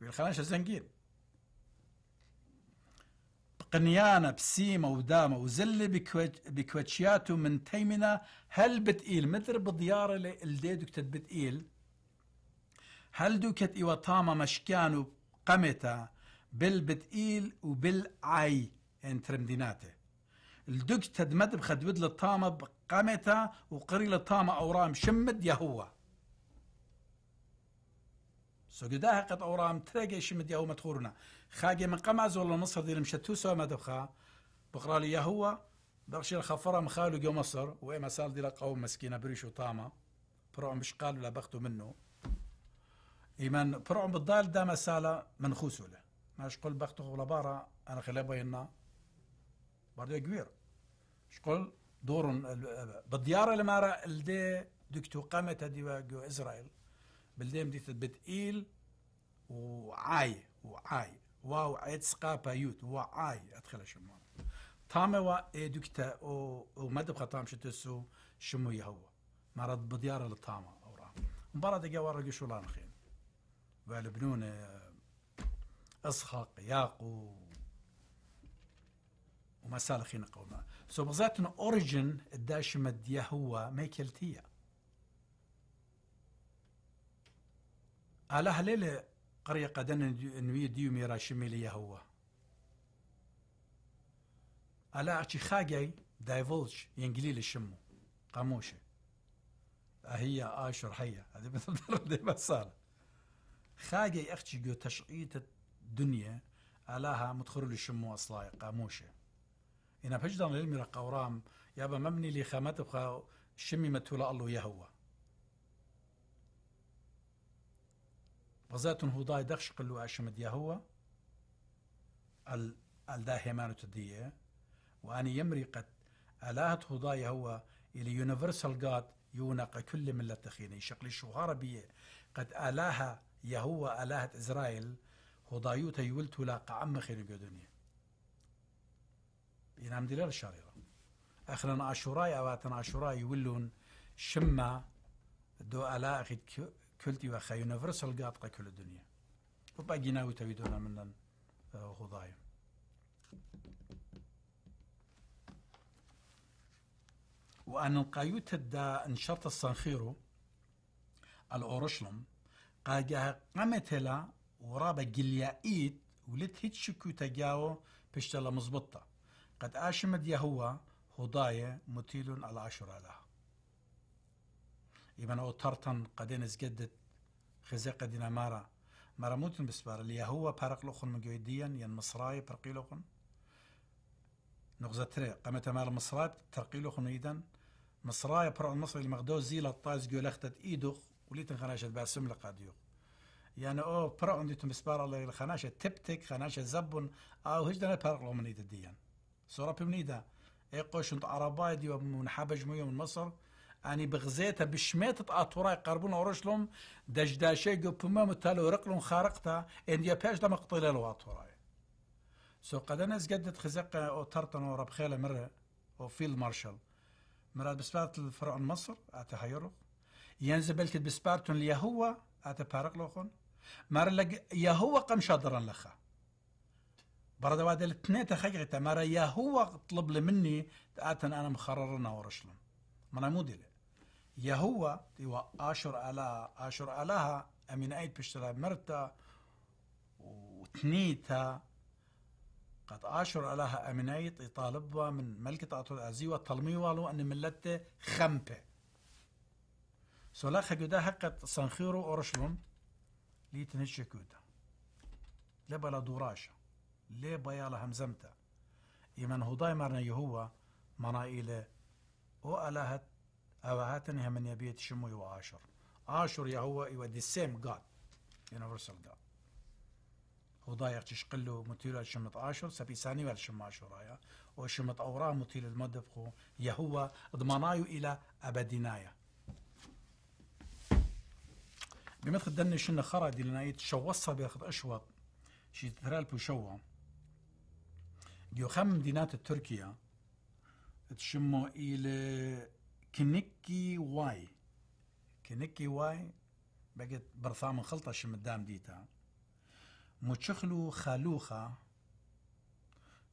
بالخلاش الزنجين قنيانة بسيمة ودامة وزلة بكوتشياتو من تيمنا هل بتقيل مثل بضيارة لديدك بتقيل هل دوكت إيوا طاما مشكانو قمتا بالبتقيل وبالعي انترمديناته يعني الدوك تدمد بخدود للطامة بقمتا وقري للطامة أورام شمد يهوه سجدها قد أورام ترجع شمد يهو مدخورنا خاجي من قمع زول مصر دي المشتو سوى مدخا بقرا لي يهوى بغشي الخفرة مخالو جو مصر وإما صار دي لقوم مسكينة بريشو طامة برو مش قالوا لا بختو منه إيمان برعم بالضال دا مساله من له ما شقول بخت بارا انا خلابه ينا برضه كبير شقول دور بالديار اللي مارا الدي دكتو قامت دي جو اسرائيل بالدي مدي بتقيل وعاي وعاي واو عيد سقابا يوت وعاي ادخل شمو تامه وا اي دكتا وما دبقى شتسو شمو يهوى مارد بديار للتامة اورا مباراه دقا ورا شو خير والبنونه آه، اسخق ياقو ومسالة خينا قوما سو بغزات اوريجن الداش مديا هو ميكلتيا على هليلة قرية قدن انوية ديو ميرا شميلية هو على اتشي خاقي دايفولج ينجليل شمو قاموشة هي اشر حية هذه مثل درد مسالة خاجي اختي جو تەشعیتە الدنيا ئالاها مدخل لشم اصلاي قاموشة إن فجدا للمرة قورام يابا مبني لي خامات بخا شمي متولا الله يهوى غزات هوضاي دخش قلو أشمد يهوى ال الدا هيمانو تدية وأني يمري قد ألاهت هوضاي هو إلى يونيفرسال جاد يونق كل ملة تخيني شقلي شو بيه قد ألاها يهوى آلهة إسرائيل هضايوتا يولتو لا قعم خير قدونية ينام دلال الشريرة أخرا عشوراي أواتنا عشوراي يولون شما دو آلاء أخي كلتي وخا يونيفرسال قاطقة كل الدنيا وباقي ناوي تويدونا من هضايا آه، وأن القايوت دا انشرت الصنخيرو الأورشلم قاگەهە قمتلا ورابا گلیائیت ولت هيت شكو تجاو بشتلا مزبطة قد آشمد قەت هضايا متيل على عشرة لها إبن أو ترتن قدين زجدت خزيقة مارا موتن بسبار اللي بارق لخن مجويديا ين مصراي برقي لخن نغزة تري قامت مال مصراي ترقي لخن إيدا مصراي برق المصري المغدو زيل جولختت إيدوخ وليت خناشة باسم لقاديو يعني او برا عندي تمسبار الله الخناشة تبتك خناشة زبون او دنا برق لهم نيدا ديان يعني. صورة بمنيدا اي انت عرباي دي ومن حبج جمعية من مصر اني بغزيتها بشميتة اطوراي قربون اورشلهم دجداشي جو بما متالو رقلهم خارقتها ان يباش بيش مقتلة لو اطوراي سو قد انا زقدت خزق او ترتن ورب خيلة مرة او فيل مارشال مرات بسبات الفرع مصر اتحيرو ينزل بلكت بسبارتون ليهوى أتا بارق لوخون مار لق يهوى قم شادرا لخا برد واد الاثنين تخيغتا مار يهوى طلب لي مني أتن أنا مخررنا ورشلن مانا موديل يهوى تيوا أشر ألا أشر ألاها أمين أيد بشترى مرتا وتنيتا قد أشر ألاها أمين أيد يطالبها من ملكة أطول أزيوة تلميوالو أن ملته خمبه Sola xegûda heqet Sanxîr û Oreşlon lî tinê çekû te. Lê bela dûraş lê baya li hemzem te. Îmen hûdayê merna Yehowa mana îlê o ela het ew hatin hemenebiyê tişimû û aşir. Aşur Yehowa îwe disêm gat universal gat. وضايق تشقله متيل شمت عاشر سبي ساني ولا شم عاشر يا وشمت أورا متيل المدفخو يهوى ضمنايو إلى أبدنايا بمثل دني شنو خرا دي شو يتشوصها بياخد أشوط شي ترال بوشوا ديو خم دينات تركيا تشمو إلى كنيكي واي كنيكي واي بقت برثام خلطة شم الدام ديتا متشخلو خالوخة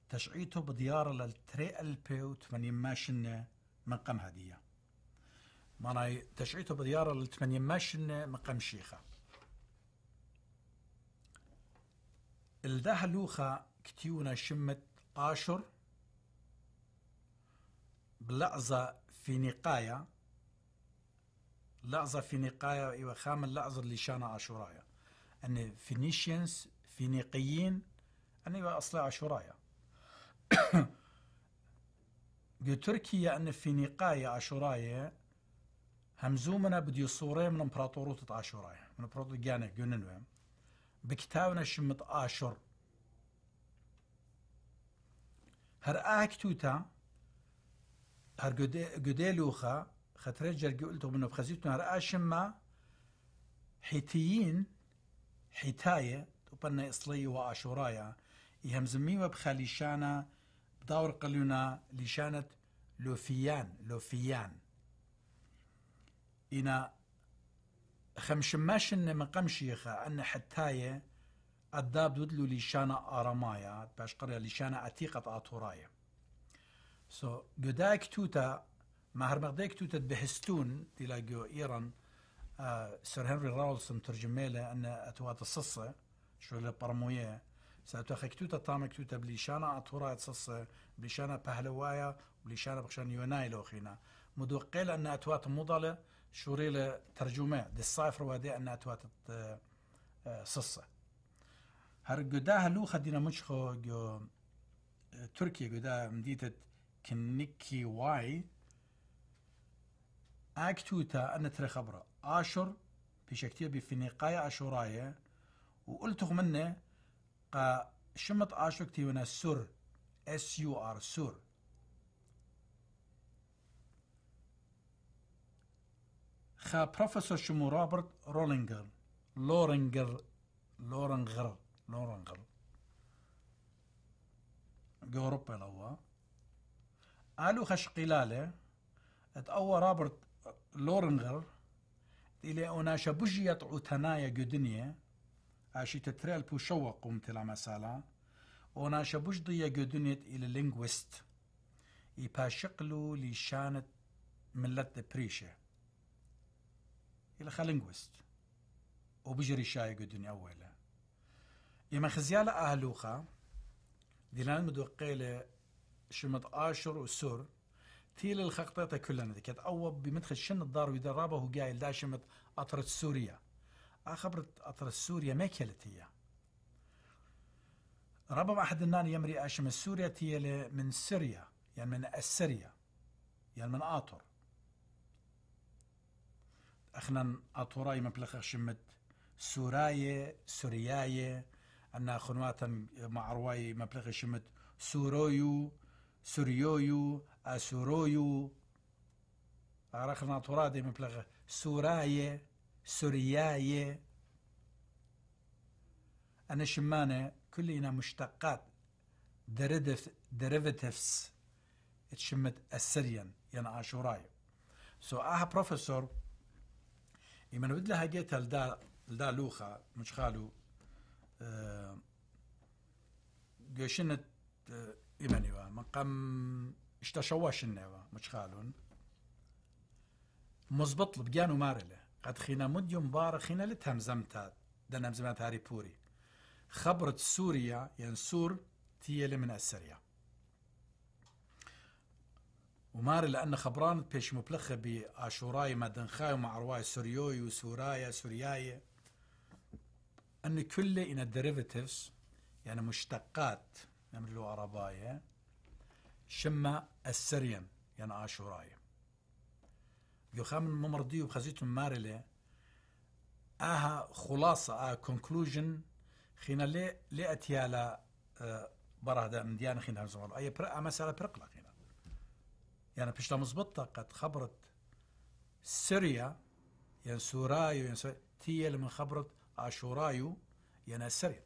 تشعيتو بديار للتري ألبي ما ماشنة من قم هدية ماناي تشعيته بديارة لتمن ماشن مقام شيخة الداها اللوخة كتيونا شمت آشر بلعظة في نقاية لعظة في نقاية إيوا خام اللعظة اللي شانا عاشورايا أن فينيشينس فينيقيين أن إيوا أصلا عاشورايا تركيا أن فينيقايا عاشورايا همزومنا منە صورة من منم پراتۆڕوتت من پرۆت جانا گوێنن وێ شمت عاشور هر أكتوتا هر گودێ لوخە خەترێ جەرگەلتۆ منو بخەزیتون هر أشما آه حيتيين حيتاية توپەنە ئسڵی و ئاشۆڕایە ی هەمزمی بدور بخەلیشانە بداور لوفيان لوفيان إنا خمشماشن من قمشيخة أن حتاية الداب دودلو لشانا آرمايا باش قرية لشانا أتيقة آتوراية سو so, جداك توتا ما هرمغديك توتا بهستون ديلا إيران آه سير هنري راولسون له أن أتوات الصصة شو لبرموية خي توتا طامك توتا بليشانا أطورايا تصصة بليشانا بهلوايا بليشانا بخشان يوناي لوخينا مدوقيل أن أتوات مضلة شوري لە دي دسافر وادێ ئە تواتت صصة هر گودا هەلو دينا مشخو جو آه، تركيا قدا مديتة كنكي واي اكتوتا انا ترى خبره اشر بشكتير بفنيقايا اشورايا وقلتو منه قا شمت اشر كتير سور اس يو ار سور خا بروفيسور شمو روبرت رولينجر لورينجر لورنغر لورنغر جوروبا لوا قالوا خش قلالة اتقوى رابرت لورنغر إلى أنا بجيت عتنايا جدنيا عشي تتريل بوشوة قمت لما سالا أنا بجضية جدنيت إلى لينغويست يباشقلو لشانت ملت بريشه إلى خلنگوست و بجري شاي قدني أولا إما خزيالة أهلوخا ديلان مدوقيلة شمت آشر وسور تيل الخقطة كلنا كانت أول بمدخل شن الدار ويدربه وقايل دا شمت أطرة سوريا أخبرت أطرة سوريا ما كلت هي ربما أحد النان يمري أشم سوريا تيل من سوريا يعني من السريا يعني من آطر اخنا اطوراي من مبلغ شمت سوراي سورياي أنا خنواتا مع رواي مبلغ شمت سورويو سوريويو أسورويو أرخنا طرادي مبلغ سوراي سورياي أنا شمانة كلنا مشتقات دردف دريفيتيفز اتشمت السريان يعني عاشوراي so I بروفيسور اي من ودلها جيت لدا لدا لوخا مش خالو قشنت آه، اي آه، من يوا مقام اشتشواش النوا مش خالون مزبط لبجانو مارله قد خينا مد يمبار خينا لتهمزمتا دنا مزمات هاري بوري خبرت سوريا يعني سور تيلي من السريه وماري لأن خبران بيش مبلخة بآشوراي مدنخاي رواي سوريوي وسورايا سورياي أن كل إن الديريفيتيفز يعني مشتقات اللغه يعني عرباية شمة السريم يعني آشوراي يخامن ممرضي وبخزيتهم مارلة آها خلاصة اها كونكلوجن خينا لي لي أتيالا آه، برهدا مديان خينا زمان أي مسألة برقلك يعني فيش مزبطة قد خبرت سوريا يعني سورايو يعني سوريا تي اللي من خبرت اشورايو يعني سوريا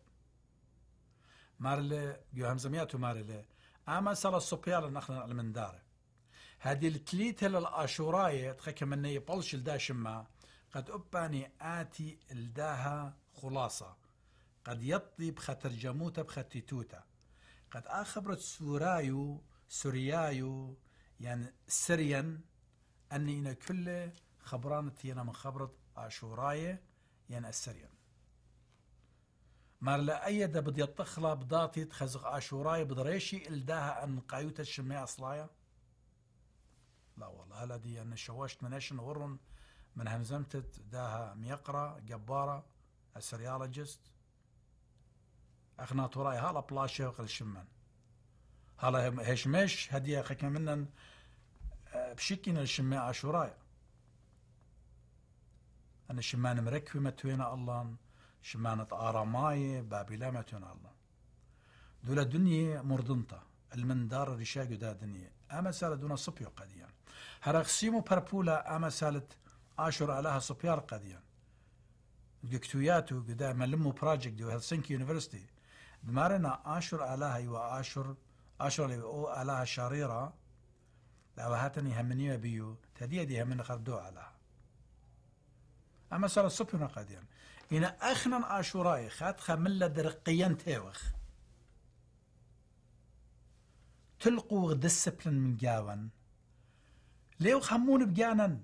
مارل جو همزمياتو مارل اما سالا سوبيالا نخنا دار هادي التليت الاشوراية تخيك مني بلش لدا شما قد أباني آتي لداها خلاصة قد يطي بختر جموتة بختتوتة قد آخبرت سورايو سوريايو يعني سريا أني انا كل خبران تينا من خبرة عاشوراية يعني السريا مار لا دا بدي اطخلا بداتي تخزق عاشوراية بدريشي إلداها أن قايوتا الشمية اصلايا لا والله هلا دي انا شواشت ايش نورن من همزمتت داها ميقرا جبارة السريالجست أخنا تراي هلا بلاشي وقل شمن هلا هشماش هدية خكنا منا آه، بشكنا الشماء عشورايا أنا شمان مركبة متوينا الله شمانة آراماية بابلا متوينا الله دولا دنيا مردنتا المندار رشاق دا دنيا أما سالة دونا صبيو قديا هرقسيمو بربولا أما سالة عشر آلاها صبيار قديا دكتوياتو قدا ملمو بروجكت دو هلسنكي يونيفرستي دمارنا عشر آلاها يو عشر او على شريره لو هاتني همني بيو تدي دي همن خردو على اما صار الصبح قاديا ان اخنا اشوراي خات خمل درقيا تاوخ تلقو دسبلن من جاون ليو خمون بجانن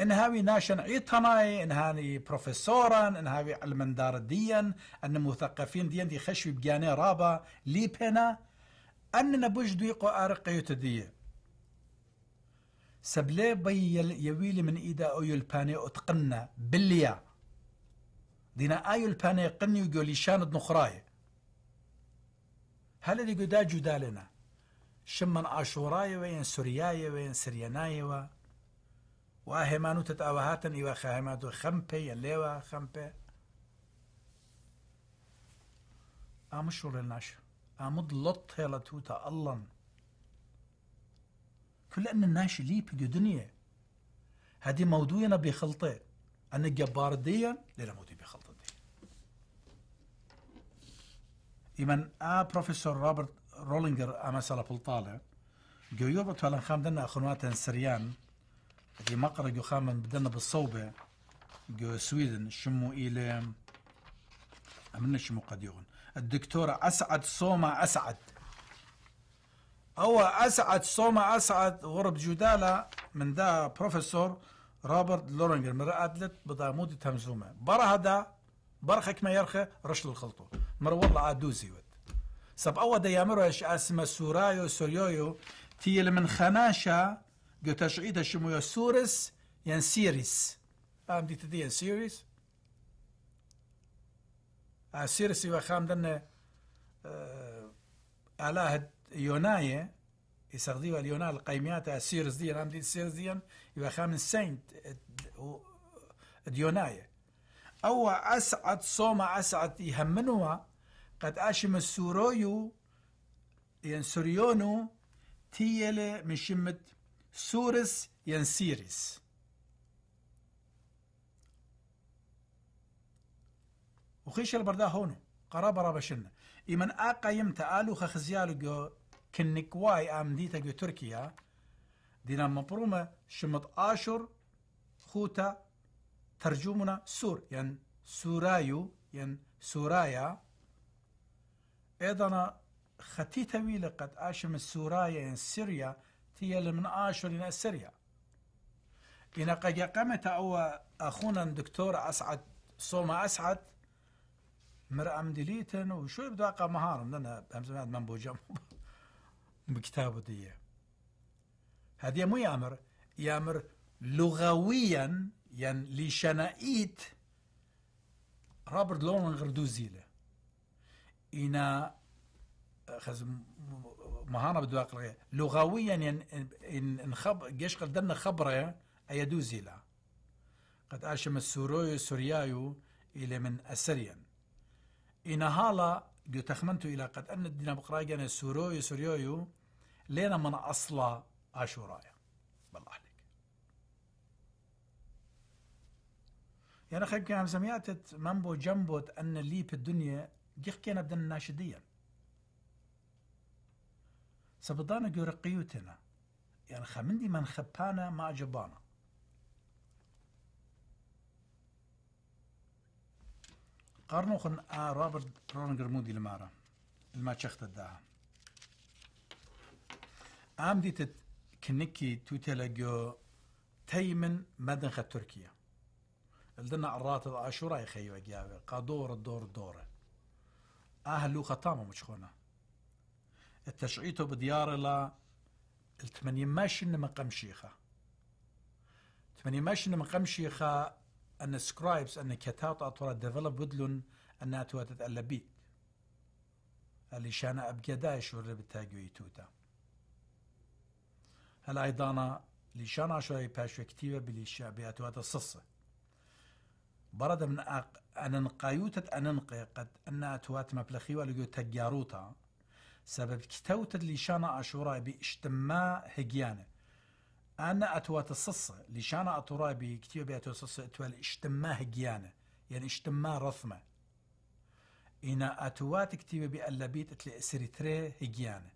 هاوي ناشن عيطناي هاني بروفيسورا انهاوي علمان دار ديا ان مثقفين ديا دي خشوي بجاني رابا ليبنا اننا بوجدو يقو ارقيو دي سبلي بي يويلي من ايدا او يلباني اتقنا بالليا دينا ايو الباني قني وقولي شان نخراي هل اللي قدا جدالنا شمن اشوراي وين سورياي وين سرياناي وين و وا هێمانوتت ئەوە هاتن ئیوە خامادۆ خەمپێ یە لێوە خەمپێ ئامشوڵ لە ناش ئامد لەت تێڵە توتە ئەڵەن كل أن الناش لي بجدنية هذه موضوعنا بخلطة أن جبار ديا لنا موضوع بخلطة دي إيمان آ بروفيسور رابرت رولينجر أما سالا بلطالة جو يوبا توالن خامدن أخنوات سريان في مقرة جو خامن بدنا بالصوبة جو سويدن شمو إلى عملنا شمو قد يغن الدكتورة أسعد صومة أسعد هو أسعد صومة أسعد غرب جدالة من دا بروفيسور روبرت لورنجر من أدلت بدا مودي تمزومة برا هدا برخك ما يرخى رشل الخلطو مر والله أدوزي ود سب أول دا يامرو إش أسمى سورايو سوريويو تيل من خناشة جتشعيد هشيمويسورس سيريس ام دي تدي ينسيريس سيريس سيريس يو خام دن آلاه يونايه يسغدي واليونا القيميات سيريس دي ام دي سيريس دي يو خام سينت ديونايه او اسعد صوم اسعد يهمنوا قد اشم السورويو سوريونو تيلي مشمت سورس ينسيرس وخيش البرده هونو قرابة رابشن إيمان آقا يمتا آلو خخزيالو جو كنكواي آم ديتا جو تركيا دينا مبرومة شمط آشر خوتا ترجمنا سور يعني سورايو يعني سورايا أيضا ختيتوي لقد آشم السورايا يعني سوريا اللي من ولنا السريع إن قد قامت أو أخونا الدكتور أسعد صوم أسعد ام دليتن وشو بدا قمهار مهارم لنا أمزمان من بوجم بكتابه دي هذه مو يامر يامر لغويا يعني لشنائيت رابرت لون غردوزيلة إنا خزم مهاره بالدوائق الغير لغويا ان ينخب يشقل قدرنا خبره ايدوزي لا قد اشم السوريو سوريايو الى من اسريا إن هالا جو تخمنت إلى قد أن بقرايا أن السوريو سوريايو لينا من أصلا آشورايا بالله عليك يعني خيب كان عم سمياتت منبو جنبوت أن لي في الدنيا جيخ كان بدنا ناشديا سبدانا جور قيوتنا يعني Yani من خبانا ما جبانا قرنو خن آ آه، رابرت رونجر مودي المارا الما تشخت الداها عام ديت كنكي توتيلا جو تيمن مدن خد تركيا الدنا الراتب عاشوراء خيو اجيابي قادور الدور الدور اهل لو خطامة مش خونه تشعيته بدياري ل ماشين من قمشيخة ماشين من شيخه أن سكرايبس أن كتاوت أطورة ديفلوب بدلون أن اتوا ألا اللي شان أبقى دايش ورب التاقوي توتا هل أيضانا لشان عشوائي بلي بليشا بأتوات تصص برد من أق... أنن ان أنن قد أن أتوات مبلخي ولو تجاروتا سببك توتد لشانا عاشوراي باجتماع هجيانه أنا أتوات الصصة لشانا أتوراي بكتير بياتو الصصة أتوال اجتماع هجيانه يعني اجتماع رثمة إنا أتوات كتير بألبيت أتلي أسريتري هجيانه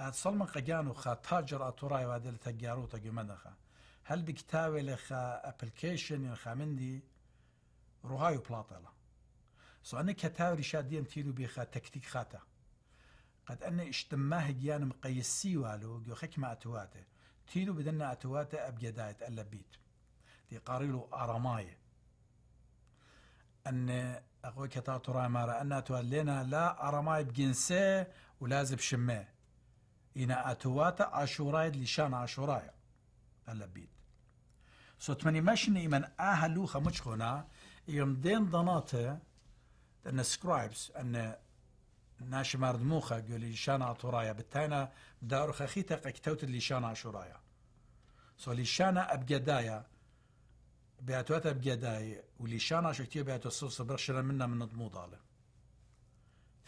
أتصل من قجانو خا تاجر أتوراي وادل تجارو تجمدخا هل بكتاوي لخا أبليكيشن يعني خا مندي روهايو بلاطلا سو أنا كتاوي رشاد شادين تيلو بيخا تكتيك خاتا قد أن اجتماه جيان مقيسي والو جو خكمة أتواته تيلو بدنا أتواته أبجدايت ألا بيت دي قاريلو أرماية أن أقوي كتا ترى مارا أن أتوات لنا لا أرماية بجنسه ولازب شمه إن أتوات أشوراية لشان أشوراية ألا بيت سو تمني ماشن إيمان أهلوخة مجخونا يمدين ضناته أن سكرايبس أن ناشمردموخە گوێلی شان ئاتۆڕایە بتانە داڕخەخی تەقەکتەوت لیشان ئاشوڕایە سۆلیشانە ئەبگەدایە بێتواتە ئەبگەدایە و لیشان ئاشکتیە بێتە سۆ سەبەر منا من منت ضاله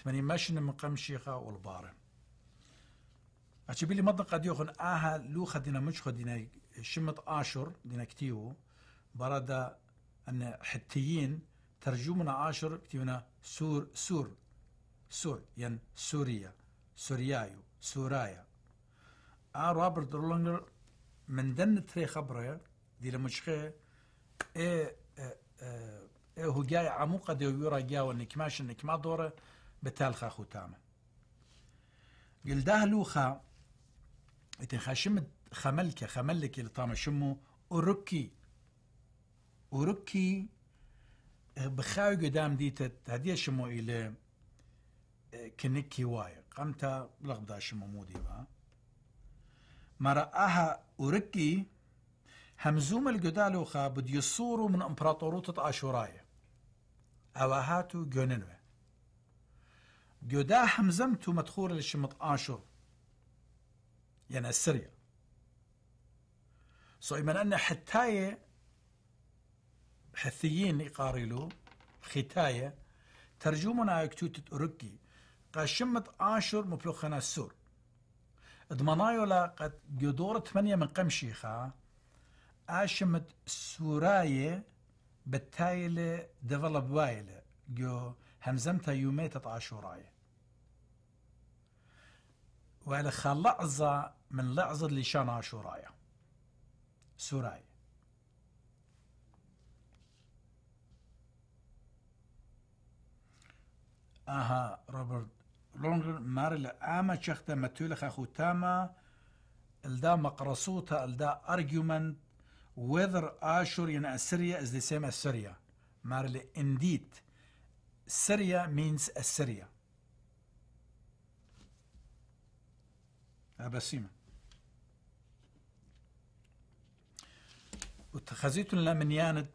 ثماني ماشن مقام شيخة والبارة أتشبيلي بلي قد ديوخن آها لو دينا مش خدنا شمت آشر دينا كتيو برادا أن حتيين ترجمنا آشر كتيونا سور سور سور ين يعني سوريا سوريايو سورايا آ آه، رابرت درلنجر من دن تري خبرة دي لمشخي ايه إيه اه هو جاي عموقة دي ويورا جاي انك ماش انك ما دوره بتالخا ختامه ده لوخا اتن خاشمت خملك خملك اللي طامه شمو اوروكي اوروكي إيه، بخاوي قدام ديتت هدية شمو إلى كنكي واي قمت امتا لغبدا شممودي با مرأها أوركي همزوم الجدالوخا بد يصوروا من امبراطورية اشورايا اواهاتو جوننوه جودا همزمتو مدخول لشمط اشور يعني السرية سو من أن حتاية حثيين يقاريلو ختاية ترجمنا يكتوت أوركي قشمت آشر مفلوخنا السور ادمانايولا قد جدور ثمانية من قمشيخا آشمت سوراية بالتايلة ديفلوب وايلة جو همزمتها يوميتة عاشوراية وعلى خلعزة من لعزة اللي شان عاشوراية سوراية اها روبرت لونر مار الأما شخت متولك أخو تاما الدا مقرصوتا الدا أرجومنت وذر آشور ين السريا إز دي سيم السريا مار إنديت سريا مينز السريا أبسيمة وتخزيتون لمنيانة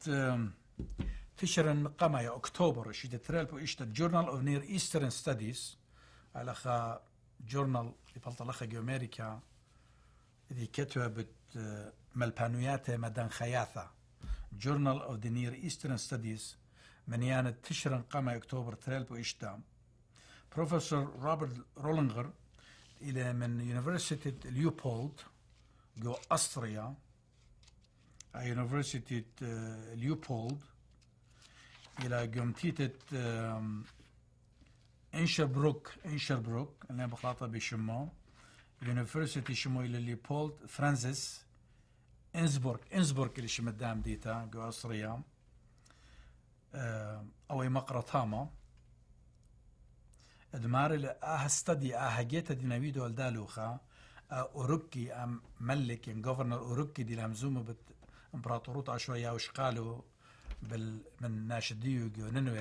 تشرن قما يا أكتوبر شيت ترالبو إشتا جورنال أوف نير إيسترن ستاديز علاخا جورنال لبلطلخا جيوميريكا اللي كتبت ملبانويات مدن خياثة جورنال اوف ذا نير ايسترن Studies من يانا تشرن قام اكتوبر تريلب وإشتام بروفيسور روبرت رولنغر إلى من يونيفرسيتي ليوبولد جو أستريا يونيفرسيتي ليوبولد إلى جمتيتة انشر بروك انشر بروك انا بخلاطها بشمو يونيفرسيتي شمو اللي بولد فرانسيس انزبورغ انزبورغ اللي شمو الدام ديتا جو اسريا آه، او مقرة تاما ادمار اه ستدي اه جيتا ديناميدو الدالوخا أه اوروكي ام ملك ان جوفرنر اوروكي دي لامزوم بت امبراطوروت وش قالوا بال من ناشديو جو ننوي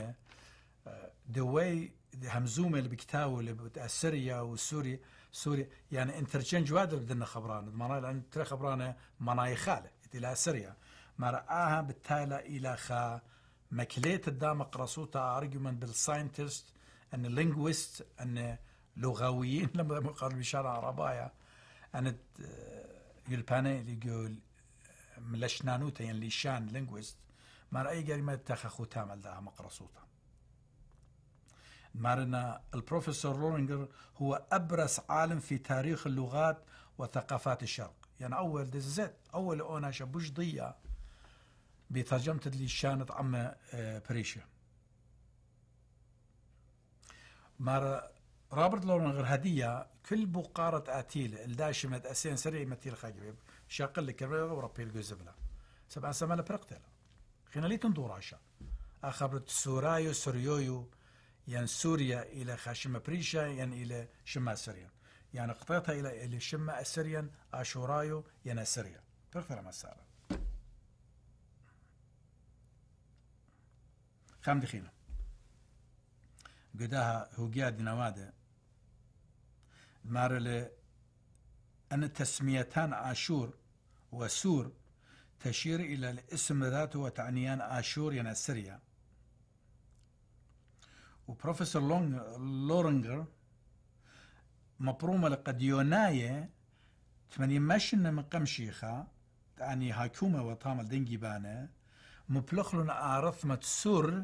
آه، the way همزومه اللي بكتاو اللي سوريا وسوري سوري يعني انترشنج واد بدنا خبران معناها لان ترى خبرانه مناي خاله الى سوريا رآها بالتالي الى خا مكليت الدامق رسوتا ارجيومنت بالساينتست ان لينغويست ان لغويين لما قال بشارع عربايا ان يلباني اللي يقول ملشنانوتا يعني ليشان لينغويست رأي قريمة تخخو تامل الدامق رسوتا مارنا البروفيسور لورينجر هو أبرز عالم في تاريخ اللغات وثقافات الشرق يعني أول دزت أول أنا شبوش ضيا بترجمة اللي شانت عم آه، بريشة مار رابرت لورنغر هدية كل بقارة أتيل الداشمة أسين سريع متيل خاجب شاقل لك وربي الجزبلة سبعة سمالة برقتلة خينا ليتن تندور عشا أخبرت سورايو سوريويو يعني سوريا إلى خاشمة بريشا يعني إلى شمال سوريا يعني قطعتها إلى إلى شمال سوريا أشورايو يعني سوريا تغفر مسألة خام دخيلة قداها قياد نواده مارل أن تسميتان اشور وسور تشير إلى الاسم ذاته وتعنيان آشور يعني سوريا وبروفيسور لونغ لورنجر مبرومة لقد يوناية تمني ماشن من قمشيخة يعني هاكومة وطامل دنجي بانا مبلخلون آرثمة سور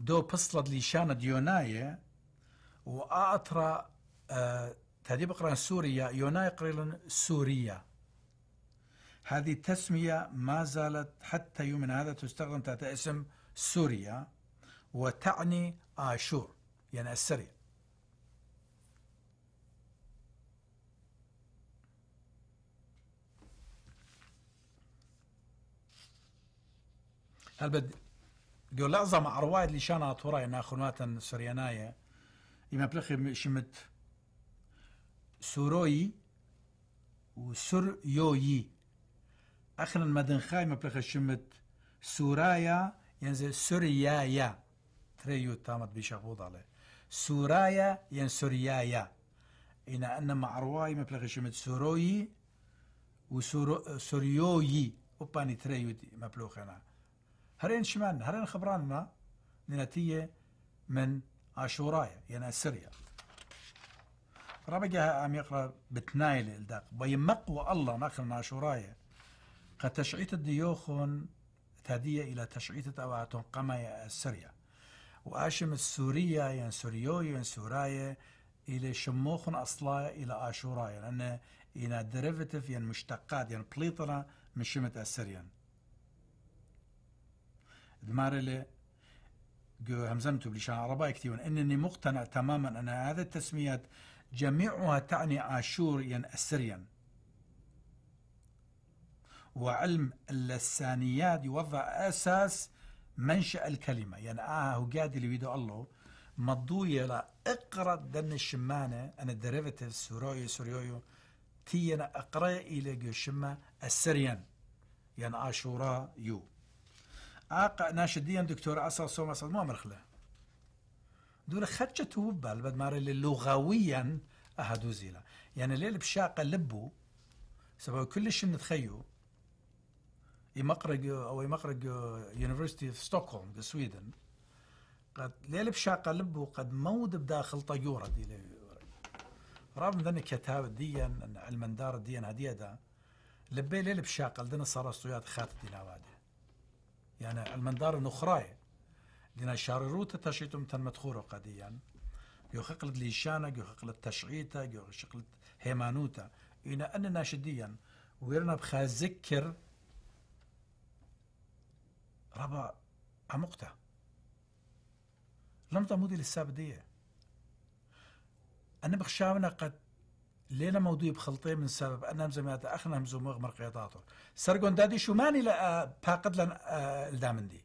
دو بصلد ليشانة ديوناية وآترا آه، تهدي بقران سوريا يوناية قريلن سوريا هذه التسمية ما زالت حتى يومنا هذا تستخدم تحت اسم سوريا وتعني آشور يعني السريع هل بد يقول لحظة مع رواية لشان أطورة إن أخواتا سريانايا إما بلخي شمت سوروي وسر يويي أخنا المدنخاي ما بلخي شمت سورايا ينزل يعني سوريايا تريو تامت بيشابود عليه سورايا ين سوريايا إن أن معرواي ما مبلغ شمت سوروي وسوريوي وباني تريو مبلوخنا هرين شمان هرين خبراننا نتيجة من عاشورايا ين سوريا ربجها عم يقرأ بتنايل الدق بيمقوى الله ناخل ناشورايا قد تشعيت الديوخون تهدية إلى تشعيت أوعاتهم قمايا السرية وآشم السورية يعني سوريو يعني سوراية إلى شموخن أصلا إلى آشوراية يعني لأن إلى ديريفيتيف يعني مشتقات يعني بليطنا من شمت أسريا يعني. دمارلي جو همزمتو بلشان عرباء كثير إنني مقتنع تماما أن هذه التسميات جميعها تعني آشور يعني أسريا يعني. وعلم اللسانيات يوضع أساس منشأ الكلمة يعني آه هو قاعد اللي بيدو الله مضوية لا اقرأ دن الشمانة أنا الديريفاتيف سوريو سوريو تينا أقرأ إلى جو شما السريان يعني آشورا آه، يو آقا ناشديا دكتور أصل سوما أساس ما مرخلة دول خرجت وبال بد اللي لغويا أهدو آه، زيلا يعني ليل بشاقة لبو سبب كل شيء تخيو يمقرق او يمقرق يونيفرستي في ستوكهولم بسويدن قد ليل بشاقة لب وقد مود بداخل طيورة دي رغم ذن كتاب ديا المندار ديان هدية دا لبي ليل بشاقة لدينا صار استويات خات دينا وادي يعني المندار نخراي دينا شارروت تشيتم تن مدخورة قديا يخقلت ليشانا يخقلت تشعيتا يخقلت هيمانوتا ان أننا شديا ويرنا بخا ذكر بابا عمقتا لم تعمودي للسابدية أنا بخشاونا قد لينا موضوع بخلطي من سبب أنا مزمات أخنا مزو مغمر قيطاطر سرقون دادي شو ماني لأ آه، باقد لن آه، الدامن دي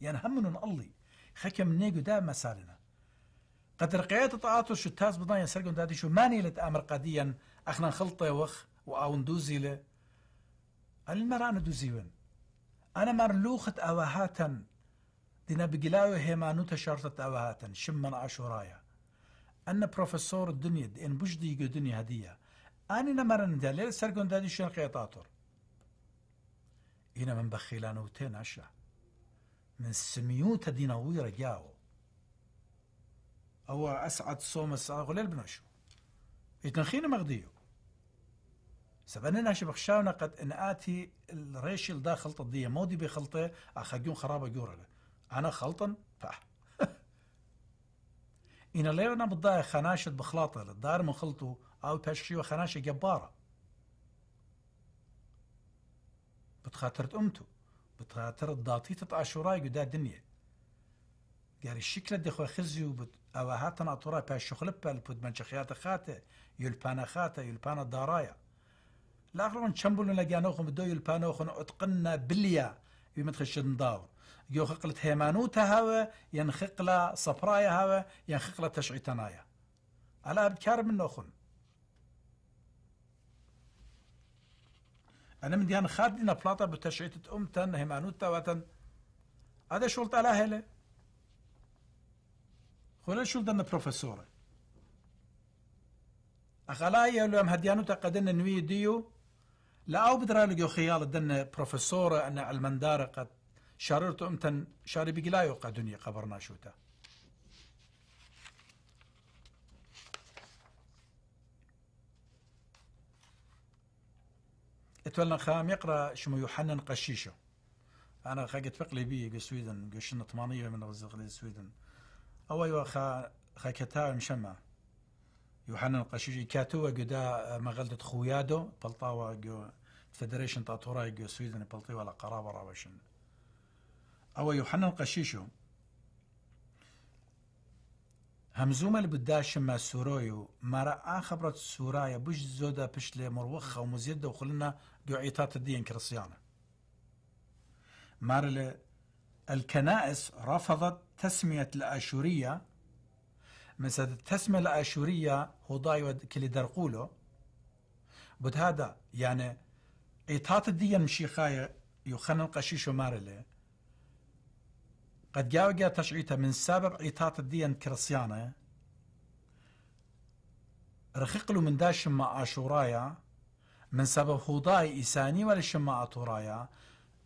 يعني همنون الله خكم نيجو دا مسالنا قد رقيات تعاطر شو تاز بضايا سرقون دادي شو ماني لتأمر قديا أخنا خلطي وخ وأوندوزي له أنا دوزیون ئەنە أنا لوخت ئەوە دينا دینە بگیلاوە هێمانوتە شارتت ئەوە هاتن شم من الدنيا ئەنە بوش دنیا ئێن بشدی گودنی هەدیە ئانی نەمەرندا دليل سرقون دادي شوێن قێتاتۆر إنا من بخيلان وتين تێ من سميوتا دینەوەی جاو أو أسعد سۆمە ساغ لێر بنەشو ئیتنخینە مغديو سبننا شبخشاونا قد ان اتي الريش دا خلطة دي مودي بخلطة اخاقيون خرابة جورنا انا خلطا فا إن ليونا بضايا خناشة بخلاطة للدار من خلطو أو باشيو خناشة جبارة بتخاطرت أمتو بتخاطرت ضاطيتة عاشوراي قدا الدنيا يعني الشكل دي خو خزيو بت أو هاتنا طورا باشو خلبا لبود منشخيات خاتة يلبانا خاتة يلبانا دارايا لاخرون شمبل لجانو خم دويل بانو خن اتقنا بليا بمدخل شنداور جو خقلة هيمانوتا هوا ينخقلة صفرايا هوا ينخقلة تشعيتنايا على أبكار من نوخن أنا من ديان خادنا بلاطة بتشعيت أمتن هيمانوتا واتن هذا شولت على هلا خلال انا بروفيسور بروفيسورة أخلايا لو أم هديانوتا قدن نوي ديو لا او بدرانگە و خيال دەنە بروفيسور ان المندار قد شررت امتن شاري بگیلای و قەدونی قەبەر ناشوتە اتولنا خام يقرا شمو يوحنن قشيشه انا خاقت فقلي بي سويدن قشن طمانيه من السويدن او ايوا خا خاكتاو مشمع يوحنا القشيشي كاتو وجدا آه، ما غلطت خويادو بلطاوا جو فدريشن تاتورا جو سويدن بلطيوا على قرابة راوشن أو يوحنا القشيشو همزوم اللي بداش ما سورايو ما رأى خبرة سورايا بوش زودا بش لي مروخة ومزيدة وخلنا جو عيطات الدين كرسيانة مار الكنائس رفضت تسمية الآشورية من سد تسمى الآشورية هضاي كلي درقولو بد هذا يعني إيطات الدين مشيخاية يخنن قشيشو مارلي قد جاوجا تشعيته من سبب إيطات الدين كرسيانة رخيق له من داش شما آشورايا من سبب هضاي إساني ولا شما أطورايا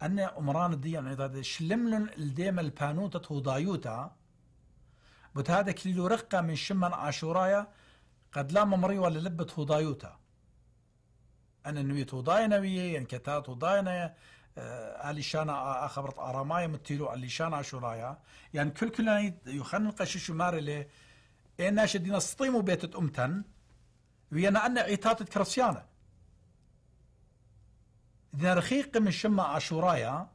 أن أمران الدين إيطات شلملن الديم البانوتة هضايوتا بوت هذا كليلو رقة من شمن عاشورايا قد لا ممري ولا لبت هضايوتا أنا نويت هضاينا ويا ينكتات يعني هضاينا آه، علي شانا أخبرت أرامايا متيلو علي شانا عاشورايا يعني كل كلنا يخنق شو ماري لي إيه إنا شدينا سطيمو بيت أمتن ويانا أنا عيتات كرسيانا دينا رخيق من شمن عاشورايا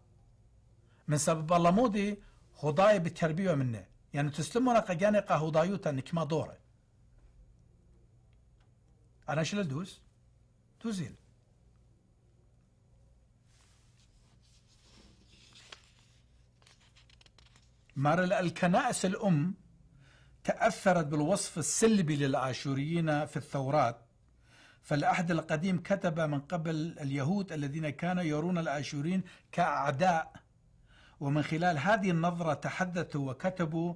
من سبب الله مودي هضاي بالتربية منه يعني të slëmëra ka gjane ka hudajuta në këma dore. A në مر الكنائس الأم تأثرت بالوصف السلبي للآشوريين في الثورات فالعهد القديم كتب من قبل اليهود الذين كانوا يرون الآشوريين كأعداء ومن خلال هذه النظرة تحدثوا وكتبوا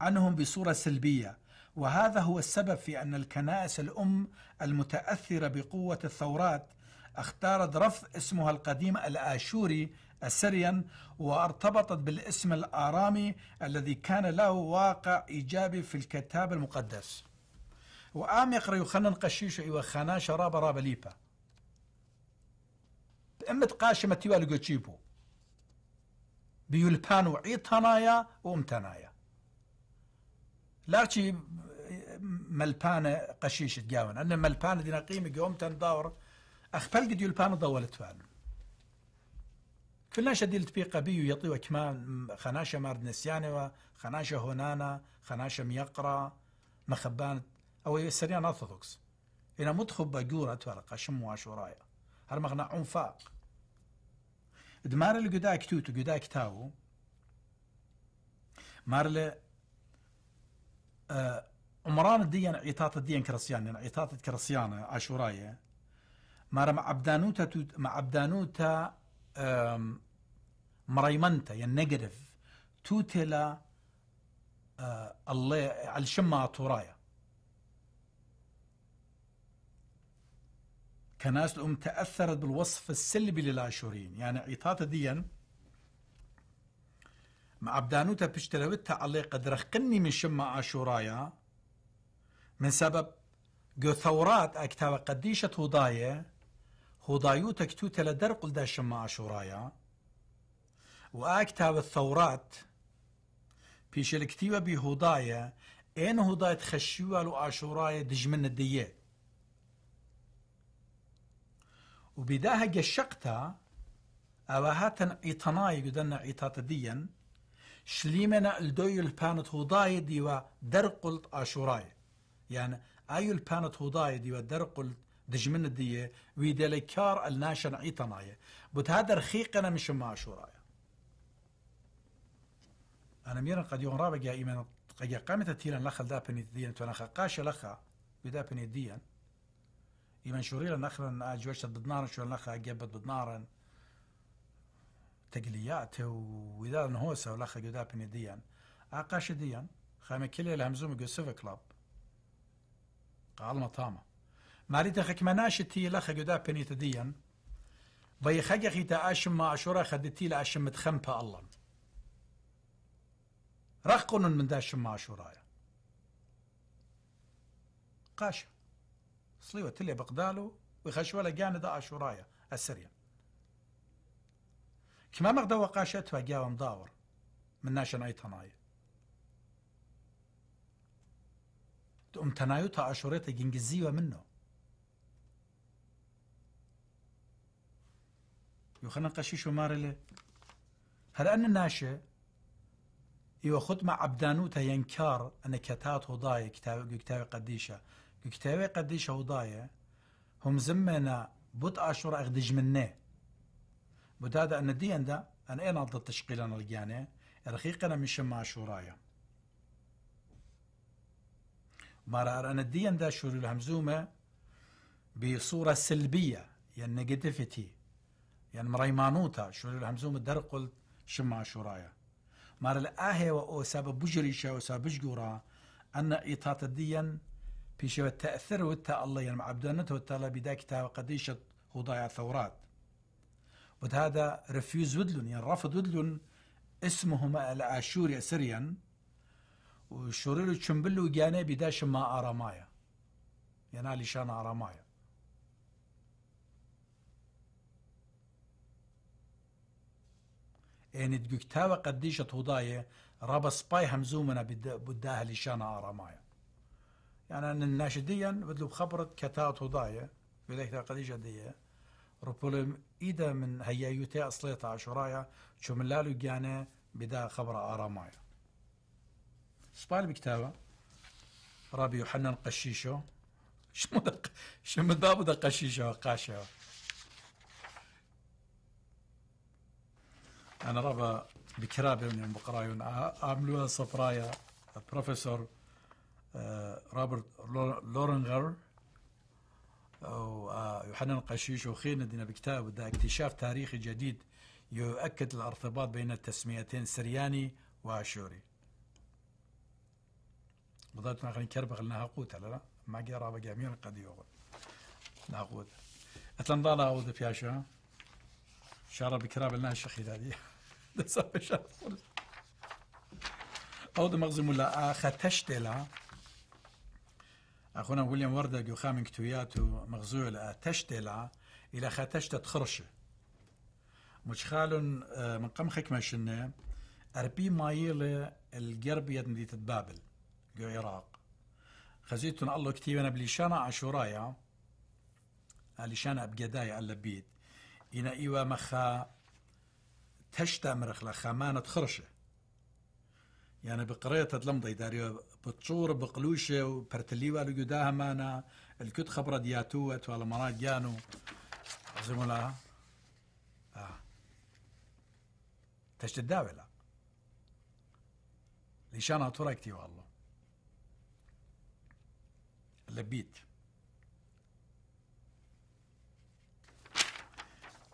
عنهم بصورة سلبية وهذا هو السبب في أن الكنائس الأم المتأثرة بقوة الثورات اختارت رفض اسمها القديم الآشوري السريان وارتبطت بالاسم الآرامي الذي كان له واقع إيجابي في الكتاب المقدس وآم يقرأ يخنن قشيش وخانا إيوه شراب راب ليبا بأمة قاشمة تيوالي بيلبان وعيط هنايا لارشي ملبانة قشيش تجاون أنا ملبانة دينا قيمة قوم تندور أخبال قد يلبانة ضولت فان كلنا شديل تبيقى بيو يطيو كمان خناشة مارد نسياني خناشة هونانا خناشة ميقرا مخبان أو يسريان أرثوذكس إنا مدخب بجورة تورقة شم واشورايا هرمغنا عنفاق دمار لە گوداک تووت و گوداک تاو مار لە عمران ديان عطاطة ديان كرسيان يعني عطاطة كرسيانة عاشوراية مارا مع عبدانوتا توت مع عبدانوتا مريمنتا يعني نيجاتيف توتلا الله على شما تورايا كناس الأم تأثرت بالوصف السلبي للآشوريين يعني عطاتها ديا مع بدانوتا بشتلوتها علي قد رخقني من شما آشورايا من سبب جو ثورات أكتاب قديشة هداية هضايوتا كتوتا لدرق لدا شما آشورايا وأكتاب الثورات بيش الكتيبة بهدايا اين هداية خشيوة لو آشورايا دجمن الديه وبداها قشقتا أو هاتن إيطاناي قدنا إيطاتديا شليمنا الدوي البانت هوداي ديوا درقلت آشوراي يعني أيو البانت هوداي ديوا درقلت دجمن الدية ويدلكار الناشن إيطاناي بوت هذا رخيقنا مش ما آشوراي أنا ميرا قد يوم رابق يا إيمان قد قامت تيلا لخل دابني ديا تونخا قاشا لخا بدابني ديا Imanxurila nakhlan ađu eštad bednaran, šuel nakha gebet bednaran. تقليات وإذا نهوسة والأخ قدابني ديان أقاش ديان خامي كلي الهمزوم جو سيفا كلاب قال مطامة ماريتا خك مناش تي لا خا لخ قدابني تديان ضي خجخي تا أشم ما أشورا خدتي لأشم متخمبة الله رخ رخقن من داش ما أشورايا قاشه سڵیوە تلێ بقدالو و وخەشوە لە گیاندا ئاشوڕایە كما مغدا وقاشت توگیاوم ومداور من ناشەنای تەنایە تقوم تەنایو تا ئاشوڕێتە گنگزیوە منه يخنا قشيش ومارلة هل أن الناشي يو خد مع عبدانوتا ينكار أن كتات ضاي كتاب كتاب قديشة كتابي قديش هوضايا هم زمنا بوت اشهر اخدج منه بوت هذا ان دي عند ان اين عض التشقيل انا رجانا رقيقنا مش مع شورايا مرار ان دي عند شور الهمزومه بصوره سلبيه يعني نيجاتيفيتي يعني مريمانوتا شور الهمزومه در قلت شمع شورايا مار الآهي آه وأو سبب بجري شاو سبب بجورا أن إطاعة الدين پیشەوە تەثر و تا ئەڵە یەرم الله يعني بدا كتاب تاوەقەدەیشت خدایا ثورات وهذا رفيوز ودلون يعني رفض ودلون اسمهما العاشوري سريا وشوريل تشمبل جاني بداش ما يعني ينالي شان ارامايا يعني تقول قديشة هداية رابا سباي همزومنا بداها لشان ارامايا يعني أن الناشديا بدلو بخبرة كتاة وضاية بذلك قديش جدية ربولم إيدا من هيا يوتا أصليتا عشرايا شو من لالو جانا بدا خبرة آرامايا سبال بكتابة رابي يوحنا قشيشو شمو دق شمو دابو دا قشيشو قاشو أنا رابا بكرابي من بقرايون عاملوها صفرايا بروفيسور روبرت لورنغر او ويوحنا آه، القشيش وخيندنا بكتاب ذا اكتشاف تاريخي جديد يؤكد الارتباط بين التسميتين سرياني واشوري بضلت ناخذ كربغ لنا هاقوت لا ما قرا بقامير قد يوغل ناقوت اتلم ضالا اعوذ بياشا شارة كراب لنا الشيخ هذه ده صار شارة خلص اعوذ مغزم ولا اخا تشتلا اخونا ويليام ورده جو خامن كتوياتو مغزول تشتلا الى تەشتێلا إلى مش خڕشە مچخالن آه، من قم شنة أربي مايلة القرب يد مدينة بابل جو عراق خزيتن الله أنا بليشانا عشورايا ليشانا بقدايا البيت إنا إيوا مخا تشتا مرخلا خمانة خرشة يعني بقرية لمضي داريو بتشور بقلوشة وبرتليوا جداها مانا الكت خبرة دياتوت ولا مرات جانو زملا آه تشتد داولا لشان أتركتي والله لبيت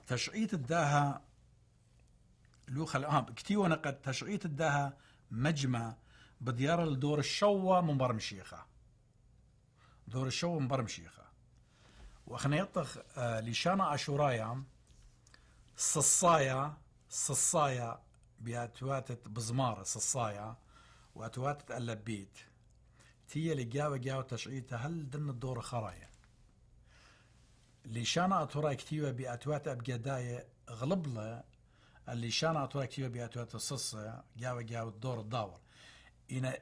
تشعيط الداها لوخ الآب آه، كتيونا قد تشعيط الداها مجمع بديار الدور الشوا من برمشيخة دور الشوا من برمشيخة وخنيطخ آه، لشانا أشورايا صصايا صصايا بأتواتت بزمار صصايا وأتواتت اللبيت تيا لجاوة جاوة تشعيتها هل دن الدور خرايا لشانا أتورا كتيوة بأتوات أبجداية غلبلة اللي شانا أتورا كتيوة بأتوات الصصة جاوة جاوة الدور الداور اینە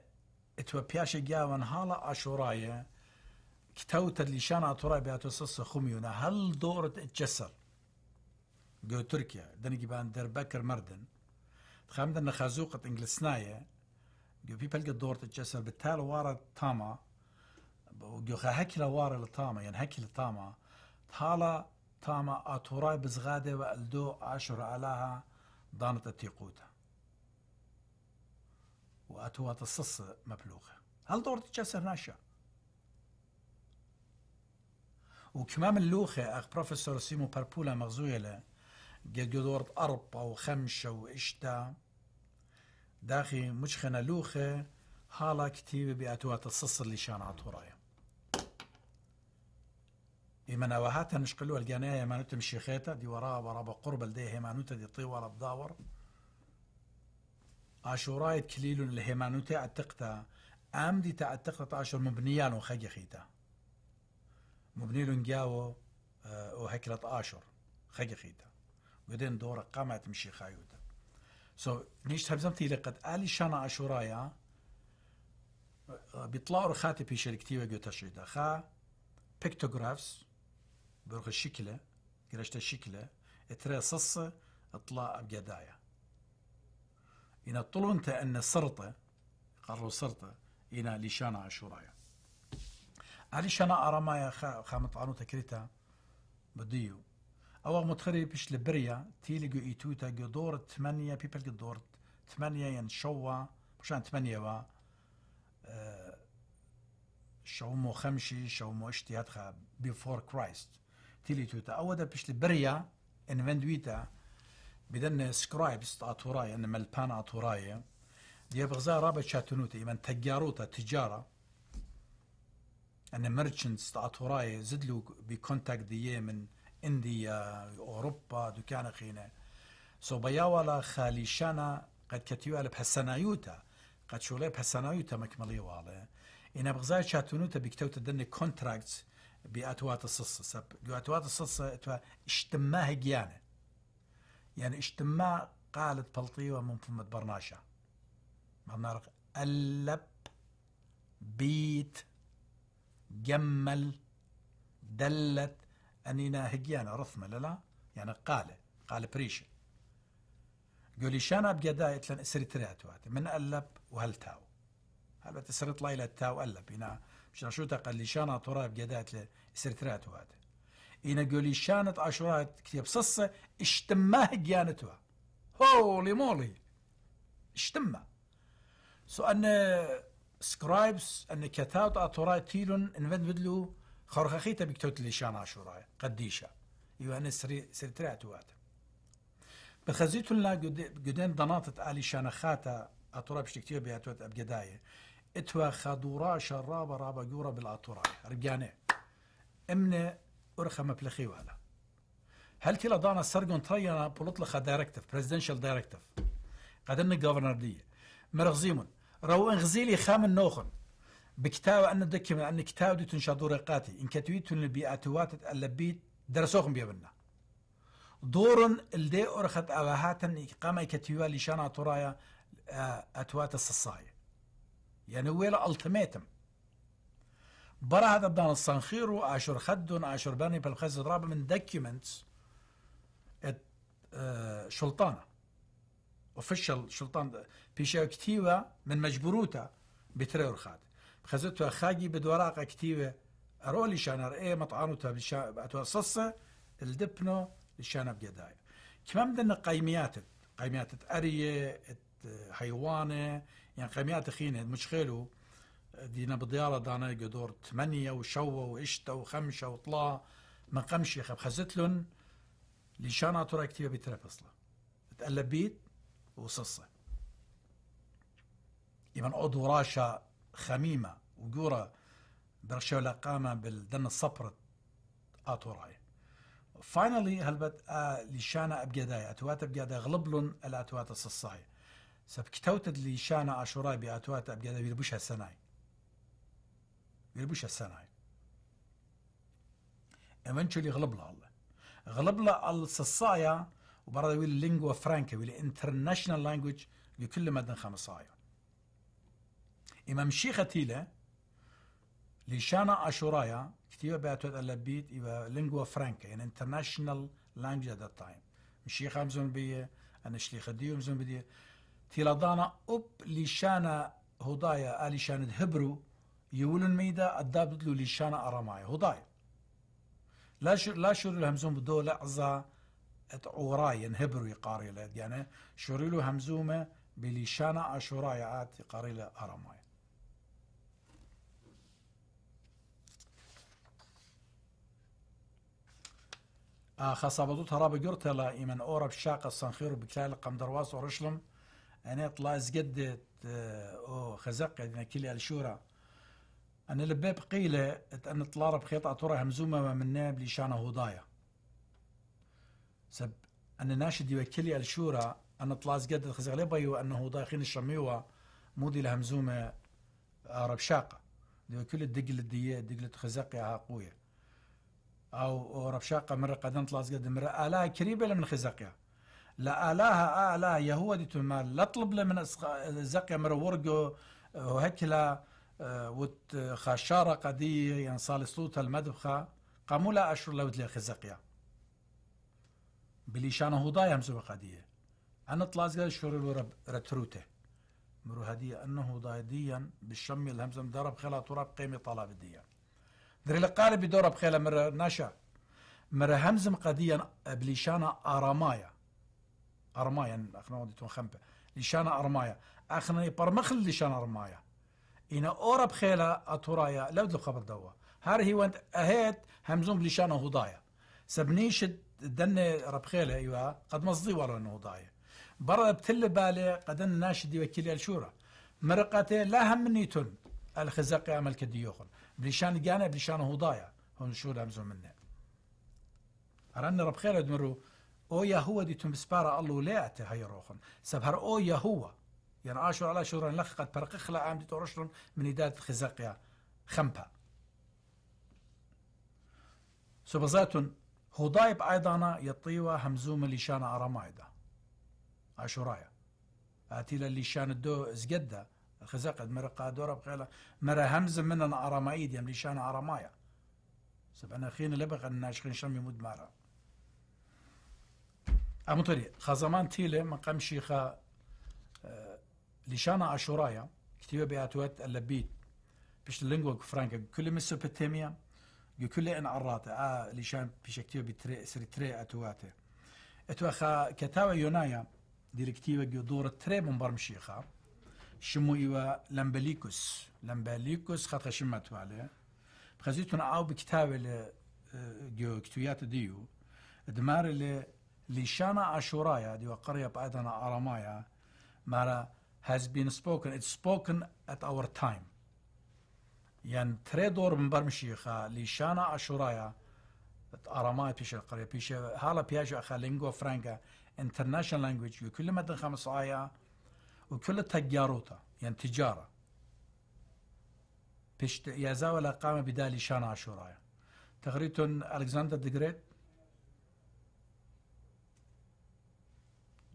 ئەتۆپیاشێک یاوان هاڵە ئاشۆڕایە کتەوتە لیشان ئاتۆڕای باتۆ سە سەخمیونە هل دورت جەسەر گو ترکیه دنگی بان در بکر مردن خامدە نەخەزووقت ئنگلیسنایە گوپی پەلگە دۆرت جەسەر بە تال وارە تاما گۆخە هەکی لە وارە لطاما تامە یان يعني هەکی لە تاما تاڵە بزغاده و بزغادەوە ئەلدۆ ئاشڕ ئالاها دانتە تێقوتە واتوات الصص مبلوغة هل دور تجسر ناشا وكمام اللوخة أخ بروفيسور سيمو باربولا مغزويلة جدور أربعة وخمشة وإشتا داخي مشخنا لوخة هالا كتيبة بأتوات الصص اللي شان عطورايا إمنا وهاتا نشقلوا الجناية ما نتم شيخيتها دي وراها وراء قرب لديها ما دي طيورة بداور آشورای كليلون لهیمانوت عتقتا أم دي عتقتا آشور مبنيان خجی خيتا مبنيلون جاو آه، وهكلة آشر خجي خيتا ودين دورة قامت مشي خايوتا سو so, نيشت هبزمتي لقد آلي شانا عشورايا آه، بيطلعوا رخاتي في شركتي وجو تشريدا خا بيكتوغرافس بروخ الشكلة قرشت الشكلة اتري صصة اطلاع بجدايا إن طلون أن السرطة قرروا السرطة إن لشانا عشورايا يا خا خامت عنو تكريتا بديو أو متخري بيش لبريا تيلي جو إيتوتا جو دور ثمانية بيبل جو دور ثمانية ين شوا مشان ثمانية وا آه، شو مو خمشي شو مو شومو خا بيفور كرايست تيلي توتا أو دا بيش لبريا انفندويتا بدن سکرای بست آتورای ان ملپان آتورای دي بغزا رابط شاتنوت ایمن تجاروتا تجارة ان مرچنت آتورای زدلو بكونتاكت دیه من انديا اوروبا دكان خينا سو بياولا خاليشانا قد على بهالسنايوتا قد شولي بهالسنايوتا مكملي والا إن بغزا شاتونوتا بكتوتا دني كونتراكت بأتوات الصص سب جو أتوات الصصة اشتماها جيانه يعني اجتماع قالت بلطيوة من فمة برناشة برنارق ألب بيت جمل دلت أنينا هجيانا يعني رثمة لا يعني قالة قال بريشة قولي شانا بجدا يتلن اسري تريات من ألب وهل تاو هل بتسري لايلة الى تاو قلب هنا مش شو قال لي شانا طراب بجدا يتلن اسري تريات گلی شانت ئاشورات کتێب سەسە ئشتممە گیانتوە هولی مولی اشتمه سو ان سكرايبس أن كتاوت اتوراي تيلون انفد بدلو خرخخيتا بكتوت شان عاشوراي قديشا إيوه أنا سري سرترات وات بخزيتون لا قدين ضناطة آلي شانخاتا أطوراي بشتكتيو بياتوت أبقداية اتوا خادورا شرابا رابا جورا بالأطوراي رجاني امنا أرخى بلخي والا هل تلا دانا سرقون تايانا بلطلخة دايركتف بريزدنشال دايركتف قدرنا جوفرنر دي مرغزيمون رو انغزيلي خام النوخن بكتاب أن دكي من أن كتاب دي تنشادو رقاتي إن كتويتون البيئاتوات اللبيت درسوخن بيبنا دورن الدي أرخت أواهات إقامة كتويا لشانا ترايا أتوات آه، الصصاية يعني ويلا ألتميتم برا هذا بدنا نستنخيره عشر خدن عشر برني بالخز ضرابه من دوكيومنتس آه، شلطانه اوفيشال شلطان بيشا كتيبه من مجبروتا بترير خاد خزتها خاجي بدوراق كتيبه رولي شانر ايه مطعانوتا بشا اتوا صصه الدبنو الشانب جداي كمان بدنا قيميات قيميات اريه حيوانه يعني قيميات خينه مش خيلو دينا بضيارة دانا قدور ثمانية وشوة وإشتة وخمسة وطلع ما قمش يخب خزت لهم لشان عطورة كتيبة بتراب أصلا بيت وصصة إيمان أدو راشا خميمة وجورة ولا لقامة بالدن الصبرة آتوراي فاينالي هلبت آه لشانا أبجداي أتوات أبجداي غلب لهم الأتوات الصصاي سب كتوتد لشانا عشوراي بأتوات أبجداي بيربوشها سناي بيربوش السنه هاي ايفنتشولي غلب له الله غلب له الصصايا وبرا ويل لينجوا فرانكا ويل انترناشونال لانجوج لكل مدن خمسايا امام شيخة تيلة لشانا اشورايا كتيبه باتوت اللبيت يبقى لينجوا فرانكا يعني انترناشونال لانجوج ات تايم مشيخة مزون بيه انا شليخة ديو مزون بديه تيلا دانا اب لشانا هدايا الي شاند هبرو يولن ميدا الدابد له ليشانا هو هضاي لا شر لا شر الهمزوم بدو لعزة عوراي ينهبرو يعني يقاري له يعني شوري له همزومة بليشانا أشوراي عاد يقاري له أراماي خصابتو ترابي لا إيمان أورب شاق الصنخير بكلال قمدرواس ورشلم أنا طلع زقدت آه، أو خزق يعني كلي الشورى أنا لباب قيلة أن طلارة بخيطة ترى همزومة من ناب لشانة هضايا سب أنا ناشد يوكلي الشورى أن طلاز قد أن وأنه خين الشميوة مودي لهمزومة عرب آه، شاقة يوكل الدقل الدية دقلة خزقيا قوية أو عرب شاقة مرة أن طلاز قد مرة آلاء كريبة من خزقيا لا آلاها آلاء يهودي تمال لا طلب من زقيا مرة ورقو آه، وهكلا آه، وت خشارة قضية ينصال المدفخة قاموا قامولا أشر لود لي خزقيا بلي شان ضايع مزوب قضية أنا طلازقا شور الورب رتروته مرو هدية أنه ضايديا بالشم الهمزم درب خلا تراب قيمة طلاب ديا دري القارب بدرب خلا مر نشا مر همزم بلي بليشانا أرمايا أرمايا أخنا وديتون خمبة ليشانا أرمايا أخنا يبرمخل ليشانا أرمايا اینا اورب خیلا اتورایا لود خبر دوا هر هی وند اهات همزون بلشانه هضايا سبنيش دن رب خيلا ايوا قد مصدي ورا هضايا برا بتل بالي قد دی وكيل الشورى مرقتي لا هم نیتون الخزاق عمل كديوخن بلشان جانا بلشان هضايا هون شو همزون منه رن رب خيلا دمرو او یهوه دیتون تم سبارا الله لا هاي روخن سبهر او یهوه يعني ينعاشر آه، على شهر لخقت برقخلة عام دي تورشلن من إداد خزاقيا خمبا سبزات ضايب أيضا يطيوا همزوم لشان أرامايدا عشرايا أتيلا شان الدو زجدة الخزاق مرقا دورا بقيلة مرا همز من أرامايد يم يعني لشان أرامايا سبعنا خين لبغ الناشخين شم يمود مارا أمطري آه، خزمان تيلة مقام شيخة لیشانە ئاشۆڕایە کتیوە بەهاتوێت لەبیت پیش لنگوە فرانکە کولی مسپتێمیە گوکلی ئەن عڕاتە ئا لیشان آه، پیشکتیوە سری ترێ ئەتواتێ ئەتوەخە کەتاوە یۆنایە تري گوێ مشيخا شمو ايوا شمویوە لەمبەلیکوس خاطر خەتە شمەتوالێ بخزيتون ئاو بکتاوێ اللي آه، گوێکتویاتە كتويات ديو دمارە اللي لشانا ئاشۆڕایە ديو قريه پادانە ئارامایە مالا has been spoken. It's spoken at our time. یعنی ترێ دۆر منبەر مشیخە لیشانە ئاشورایە ئارامای پیشە قڕێ پیشە هەڵە پیاژ ئەخە لنگۆ فرانکە international language وكل مدن خمس آية وكل تجاروتا يعني تجارة بشت يزاول قام بدال شان عاشورايا تغريت ألكسندر ذا جريت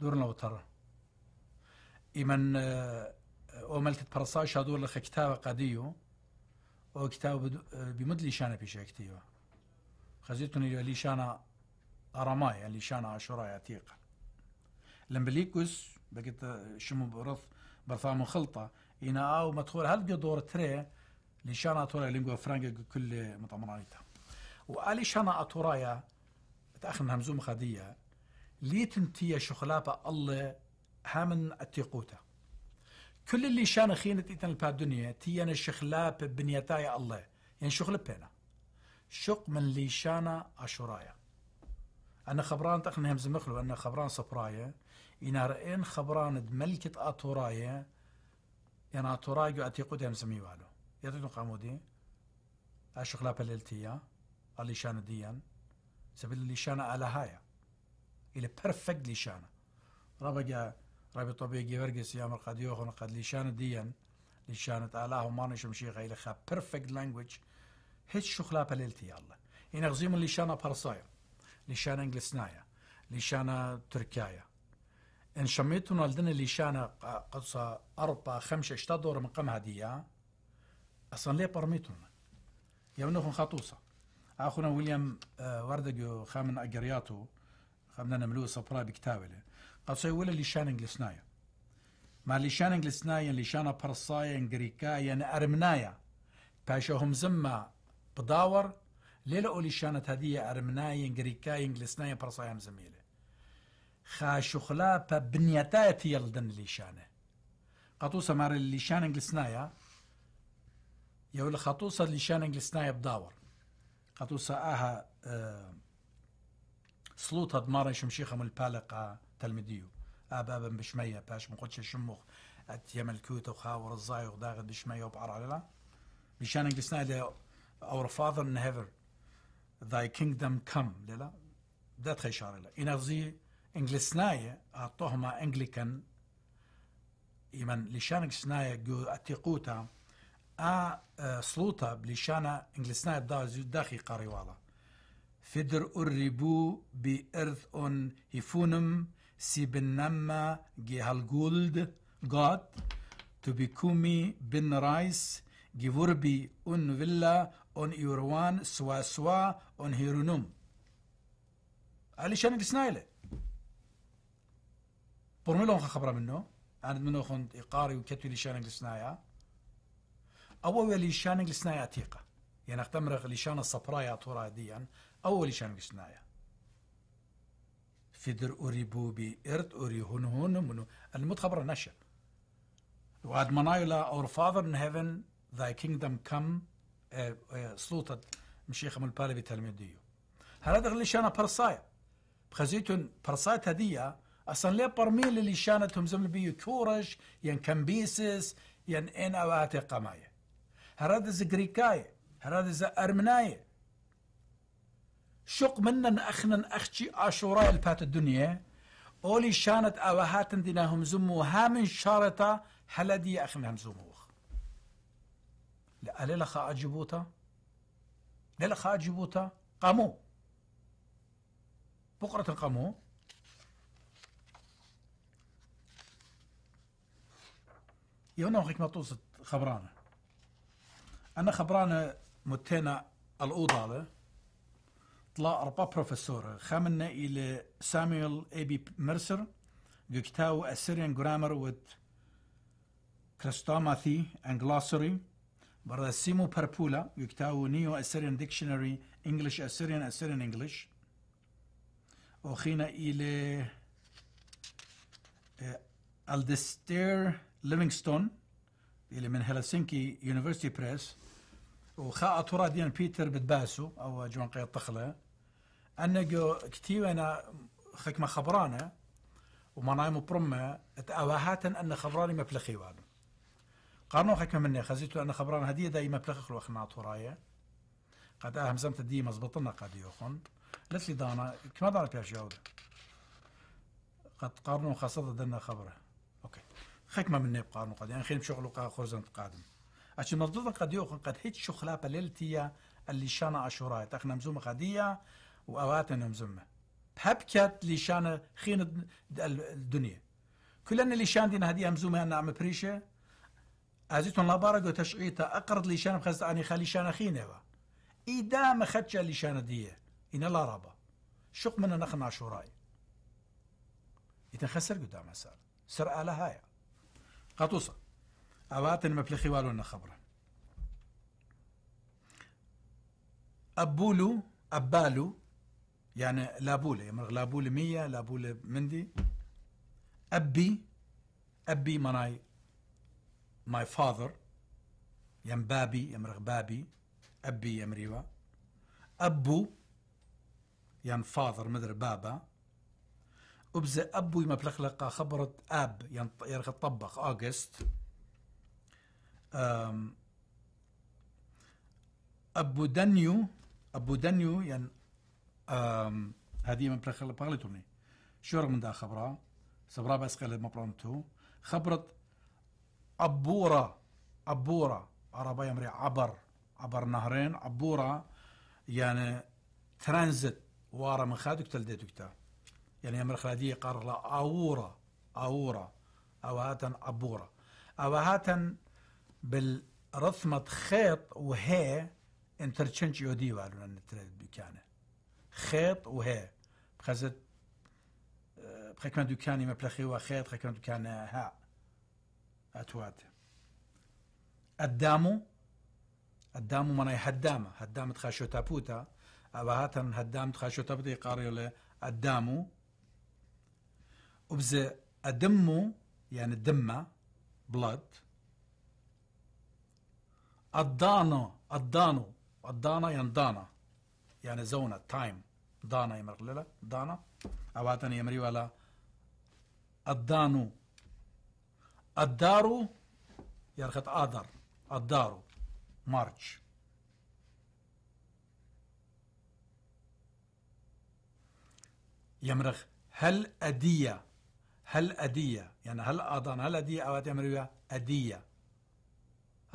دورنا وتره ایمن ئۆمەلکت آه، پەرسا شادووە لە خەکتتاوە قەدی و ئەو کتاب بیمت آه، لیشانە پیشەکتیوە خەزیتونی لیشانە ئارامایە لیشانە عاشۆڕایە تیق لم بليكوس بقيت آه، شمو برث برثام خلطة إنا أو مدخول هل دور تري لشانا أتورا لينجوا فرانكا كل مطمرانيتا وآلي شانا أتورايا تأخن همزوم خدية ليتنتي شخلابة الله هامن التيقوتا كل اللي شان خينة إتن الدنيا تيان الشخلاب بنيتايا الله يعني شغل بينا شق من لي شان أشورايا أنا خبران تقني همز أخلو أنا خبران صبرايا إنا إن خبران ملكة أطورايا يعني أطورايا أتيقوتا همز ميوالو يتنو قامودي أشخلاب آه الليلتيا اللي آه شان ديان سبيل اللي شان ألهايا إلى بيرفكت لي شانا ربقى رابطة بيجي ورقس يا مر قد يوخن قد ليشان ديان ليشانت آلاه ومانو شمشيخة إلخا perfect language هيت شخلا بليلتي يالله إن غزيم ليشانا بارسايا ليشانا انجلسنايا ليشانا تركيايا إن شميتنا لدن ليشانا قصة أربعة خمسة اشتا دور من قمها هدية أصلا ليه برميتنا يا منوخن خطوصة أخونا ويليام آه، وردجو خامن أجرياتو خامن نملوه صبرا بكتابه قسەی وە لە لشان انجلسنايا ما انجريكايا انجريكايا ارمنايا باشا هم زما بداور ليلا اولي شانت ئەو ارمنايا انجريكايا انجلسنايا گریکایەن لەسنایە پەرسایم زمێلێ خاشخلا پە بنیەتایەتی یەڵدن لیشانە قەتو سەمارە لیشاننگ لەسنایە یو لە خەتوسە لیشاننگ لەسنایە بداوەڕ قەتوسە ئاها سلوط هضمارة شمشيخة من البالقة تلمديو آب آبا بشمية باش مقدش شمخ أت يمل كوتو خاور الزايغ داغد بشمية وبعر على لا بشان انجلسنا إلى Our Father in Heaven Thy Kingdom Come لا ده تخيشار إن أغزي انجلسنا أعطوهما انجليكان يمن لشان انجلسنا جو أتيقوتا أ سلوتا بلشانا انجلسناية داخي قاريوالا فدر أربو بإرث أون هيفونم جي هالجولد جاد تو بيكومي بن رايس جي وربي اون فيلا اون يوروان سوا سوا اون هيرونوم علشان السنايله برملون خبره منه انا منو خن اقاري وكتبي لشان السنايا اول لشان السنايا تيقه يعني اختمرغ لشان الصبرايا تورا ديا اول لشان السنايا فيدر أوري بوبي إرت أوري هون هون منو المتخبر نشا وقد منايلا اور فاذر ان آه، هيفن آه، ذاي كينغدم كم سلطة مشيخة من البالي بتلميديو هذا اللي شانا برصايا بخزيتون برصايا هدية اصلا ليه برميل اللي شانتهم زمن بيو كورش ين كمبيسس ين ان اواتي قمايه هرادز جريكاية هرادز ارمناية شق منن أخنن أختي آشوراء البات الدنيا أولي شانت اوهات دينا همزمو هامن شارتا هلدي أخن لا لألي خا أجبوتا خا أجبوتا قامو بقرة القامو يونا ما توصل خبرانة أنا خبرانة متينا الأوضة طلع أربعة بروفيسور خامنة إلى سامويل أبي مرسر جكتاو جرامر ود كريستوماثي أن and Glossary سيمو بربولا يكتاو نيو أسيريان ديكشنري English أسيريان أسيريان English وخينا إلى الدستير ليفينغستون إلى من هلسنكي يونيفرسيتي بريس وخا اتورا ديال بيتر بتباسو او جون قيط طخله جو كتيو انا خكمة خبرانه وما نايمو برمة اتاواهات ان خبراني مبلخي وانو قارنو خكما مني خزيتو ان خبران هديه داي مبلخ خلو اخنا تورايا قد اهم زمت دي مزبطنا قد يوخن لتلي دانا كما دانا بياش جاودة قد قارنو خاصة دنا خبره اوكي خكمة مني بقارنو قد يعني خير بشغلو قا خرزنت قادم اچ مفضوضا قد يوخن قد هيت شخلا بللتيا اللي شانا عشوراء تاخنا مزومة غدية وأواتنا مزمة هبكت شانا خين الدنيا كلنا شان دينا هدي أمزومة أنا عم بريشة أزيتون لابارك اقرض أقرد شان بخزت أني خلي شان خينة إيدا ما خدش شان ديه إن الله رابا شق من نخن عشوراي يتنخسر قدام سر سر آلة هاي قطوصة أواتن مبلخي والۆ خبرة أبولو أبالو يعني لابولة يعني لابولة مية لابولة مندي أبي أبي مناي ماي فاذر يم يعني بابي يم يعني بابي أبي يم يعني ريوا أبو يم فاذر مدر بابا أبز أبو يم بلخلقة خبرت أب يم يرغ طبخ أوغست ابو دنيو ابو دنيو يعني هذه من بلغ بلغتوني شو رغم دا خبرة سبرا بس قال مبرونتو خبرت أبورة أبورة عربية مري عبر عبر نهرين عبورة يعني ترانزيت وارا من خادك تلديتك تا يعني امر خلادية قرر لا أورا أورا أو هاتن عبورة أو هاتن بالرثمة خيط وهي انترتشنج يودي والو نتريد بكانه خيط وهي بخزت بخكمة دوكاني مبلخي وخيط خكمة دوكاني ها أتوات الدامو الدامو مناي هدامة هدامة تخاشو تابوتا أبهاتا هدامة تخاشو تابوتا يقاري له الدامو وبز أدمو يعني الدمة بلاد الضانة الضانو يعني يندانا يعني زونة تايم دانا يمرق للا دانا أواتن يمري ولا الدانو الدارو يرخت آدر الدارو مارش يمرخ هل أدية هل أدية يعني هل أدان هل أدية أوات يمري أدية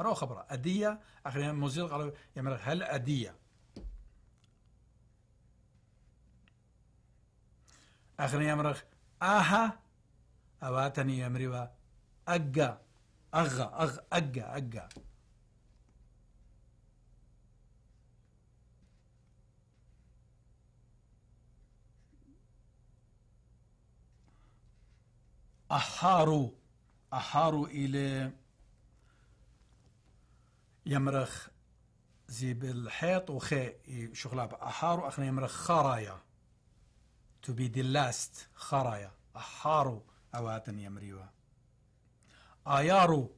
راه خبره اديه اخرين موزيل قالوا يعمل هل اديه اخرين يمرغ اها اواتني يمرغ اجا اغا اغ اجا اجا أحارو أحارو إلى يمرخ زي بالحيط وخي شغلها بأحار وأخنا يمرخ خرايا to be the last خرايا أحارو أواتن يمريوا آيارو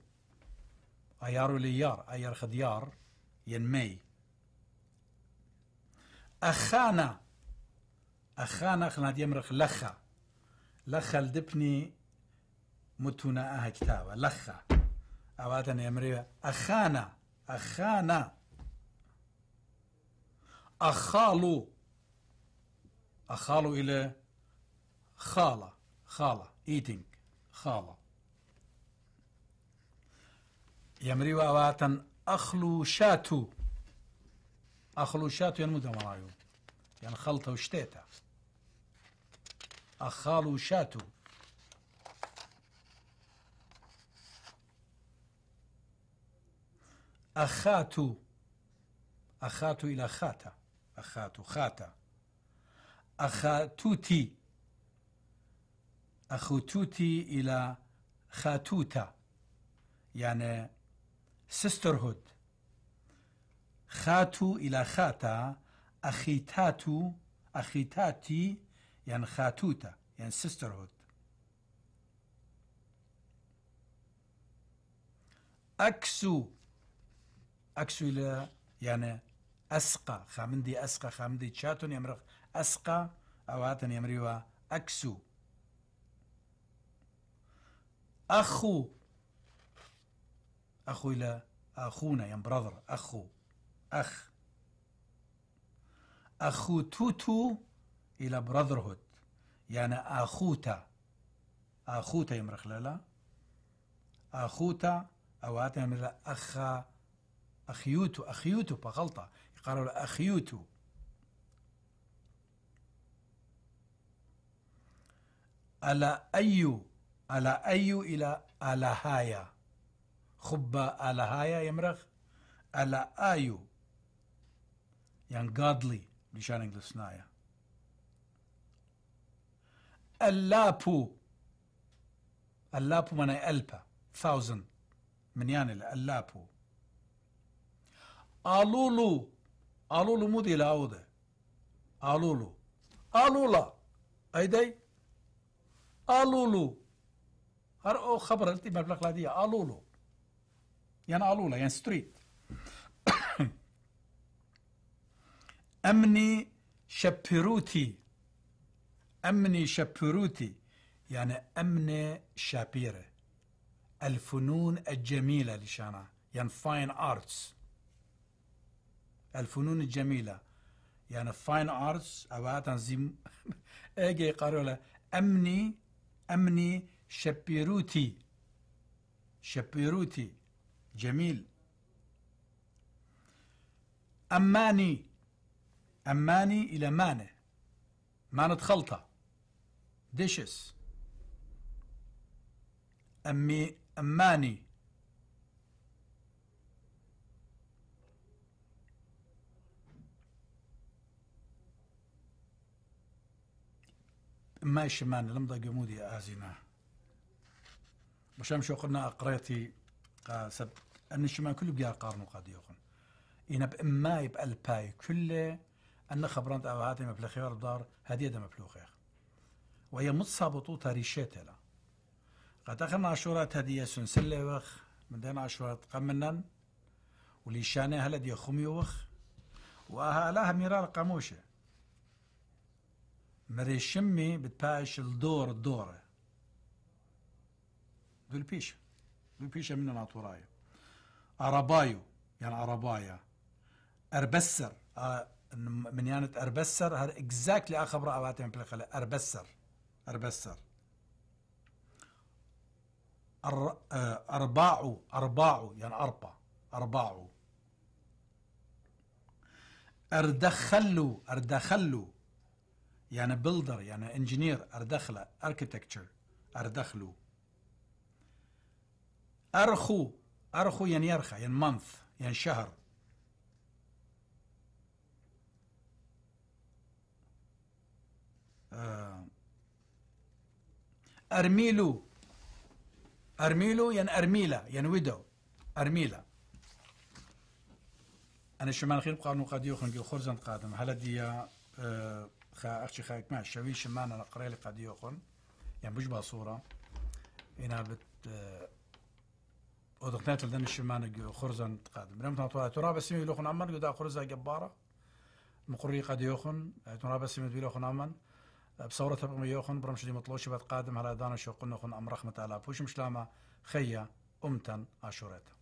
آيارو ليار آيار خديار ينمي أخانا أخانا أخنا يمرخ لخا لخا لدبني متونا أها كتابة لخا أواتن يمريوا أخانا ئەخانە ئەخاڵ و ئەخاڵ و ئیلە خاڵە خاڵە ئیتنگ خاڵە یەمری واواتەن ئەخل و شات و ئەخل و شات وێن مودەمەڵای و یان خەڵتە و شتێتە ئەخاڵ و شات و أخاتو أخاتو إلى خاتا أخاتو خاتا أخاتوتي أخوتوتي إلى خاتوتا يعني سيسترهود خاتو إلى خاتا أخيتاتو أخيتاتي يعني خاتوتا يعني سيسترهود أكسو اكسويلا يعني اسقى خامندي اسقى خامندي تشاتون يمرخ اسقى او هاتن يمريوا اكسو اخو اخو الى اخونا يا براذر اخو اخ اخو توتو الى براذرهود يعني اخوتا اخوتا يمرخ لا اخوتا او هاتن يمرخ اخا أخيوتو أخيوتو بغلطة قالوا له أخيوتو ألا أيو ألا أيو إلى ألا هايا خبا ألا هايا يمرخ ألا آيو يعني godly لشان إنجلسنايا اللابو اللابو معناه ألبا thousand من يعني اللابو alulu alulu mudila aude alulu alula ايدي الولو هر او خبر التي مبلغ لدي الولو يعني الولا يعني ستريت امني شابيروتي امني شابيروتي يعني امن شابيره الفنون الجميله لشانا يعني فاين ارتس الفنون الجميلة يعني فاين آرتس أو تنظيم أجي قارولا أمني أمني شبيروتي شبيروتي جميل أماني أماني إلى مانة مانة خلطة ديشز أمي أماني ماشي لم لمضة مودي آزنا مشام شو قلنا أقريتي قاسب أن الشمان كله بقى قارن قد يقن إن بإما يبقى الباي كله أن خبرانت أو هاتي مبلغ دار هدية دا مبلغ وهي متصابطو تاريشيت لا قد أخنا عشورات هدية سنسلة وخ من دين عشورات قمنا وليشاني هلا دي خمي وخ وأها لها ميرار قموشه مري شمي بتباعش الدور الدورة دول بيشة دول بيشة من ناطوراية عربايو يعني عربايا أربسر آه، من يانة يعني أربسر هر اكزاكتلي أخبر أواتي من بلخلة أربسر أربسر آه، أرباعو أرباعو يعني أربع أرباعو أردخلو أردخلو يعني بلدر يعني انجينير اردخله اركيتكتشر اردخلو ارخو ارخو يعني يرخى يعني مانث يعني شهر آه، ارميلو ارميلو يعني ارميلا يعني ويدو ارميلا انا شمال خير بقى نقاد يوخن خرزن قادم هل دي أه خا أختي خايك مع الشويش ما أنا نقرأ لك قد يقول يعني بوجبها صورة هنا بت ودقنات لدن الشمان خرزة تقادم بنام تنطوى ترى بس يمي لوخن أمن قد خرزة جبارة مقري قد يوخن ترى بس يمي لوخن أمن بصورة تبقى يوخن برمش دي مطلوش بتقادم على دانا شو قلنا خن أم رحمة الله بوش مش لاما خيا أمتن أشورتها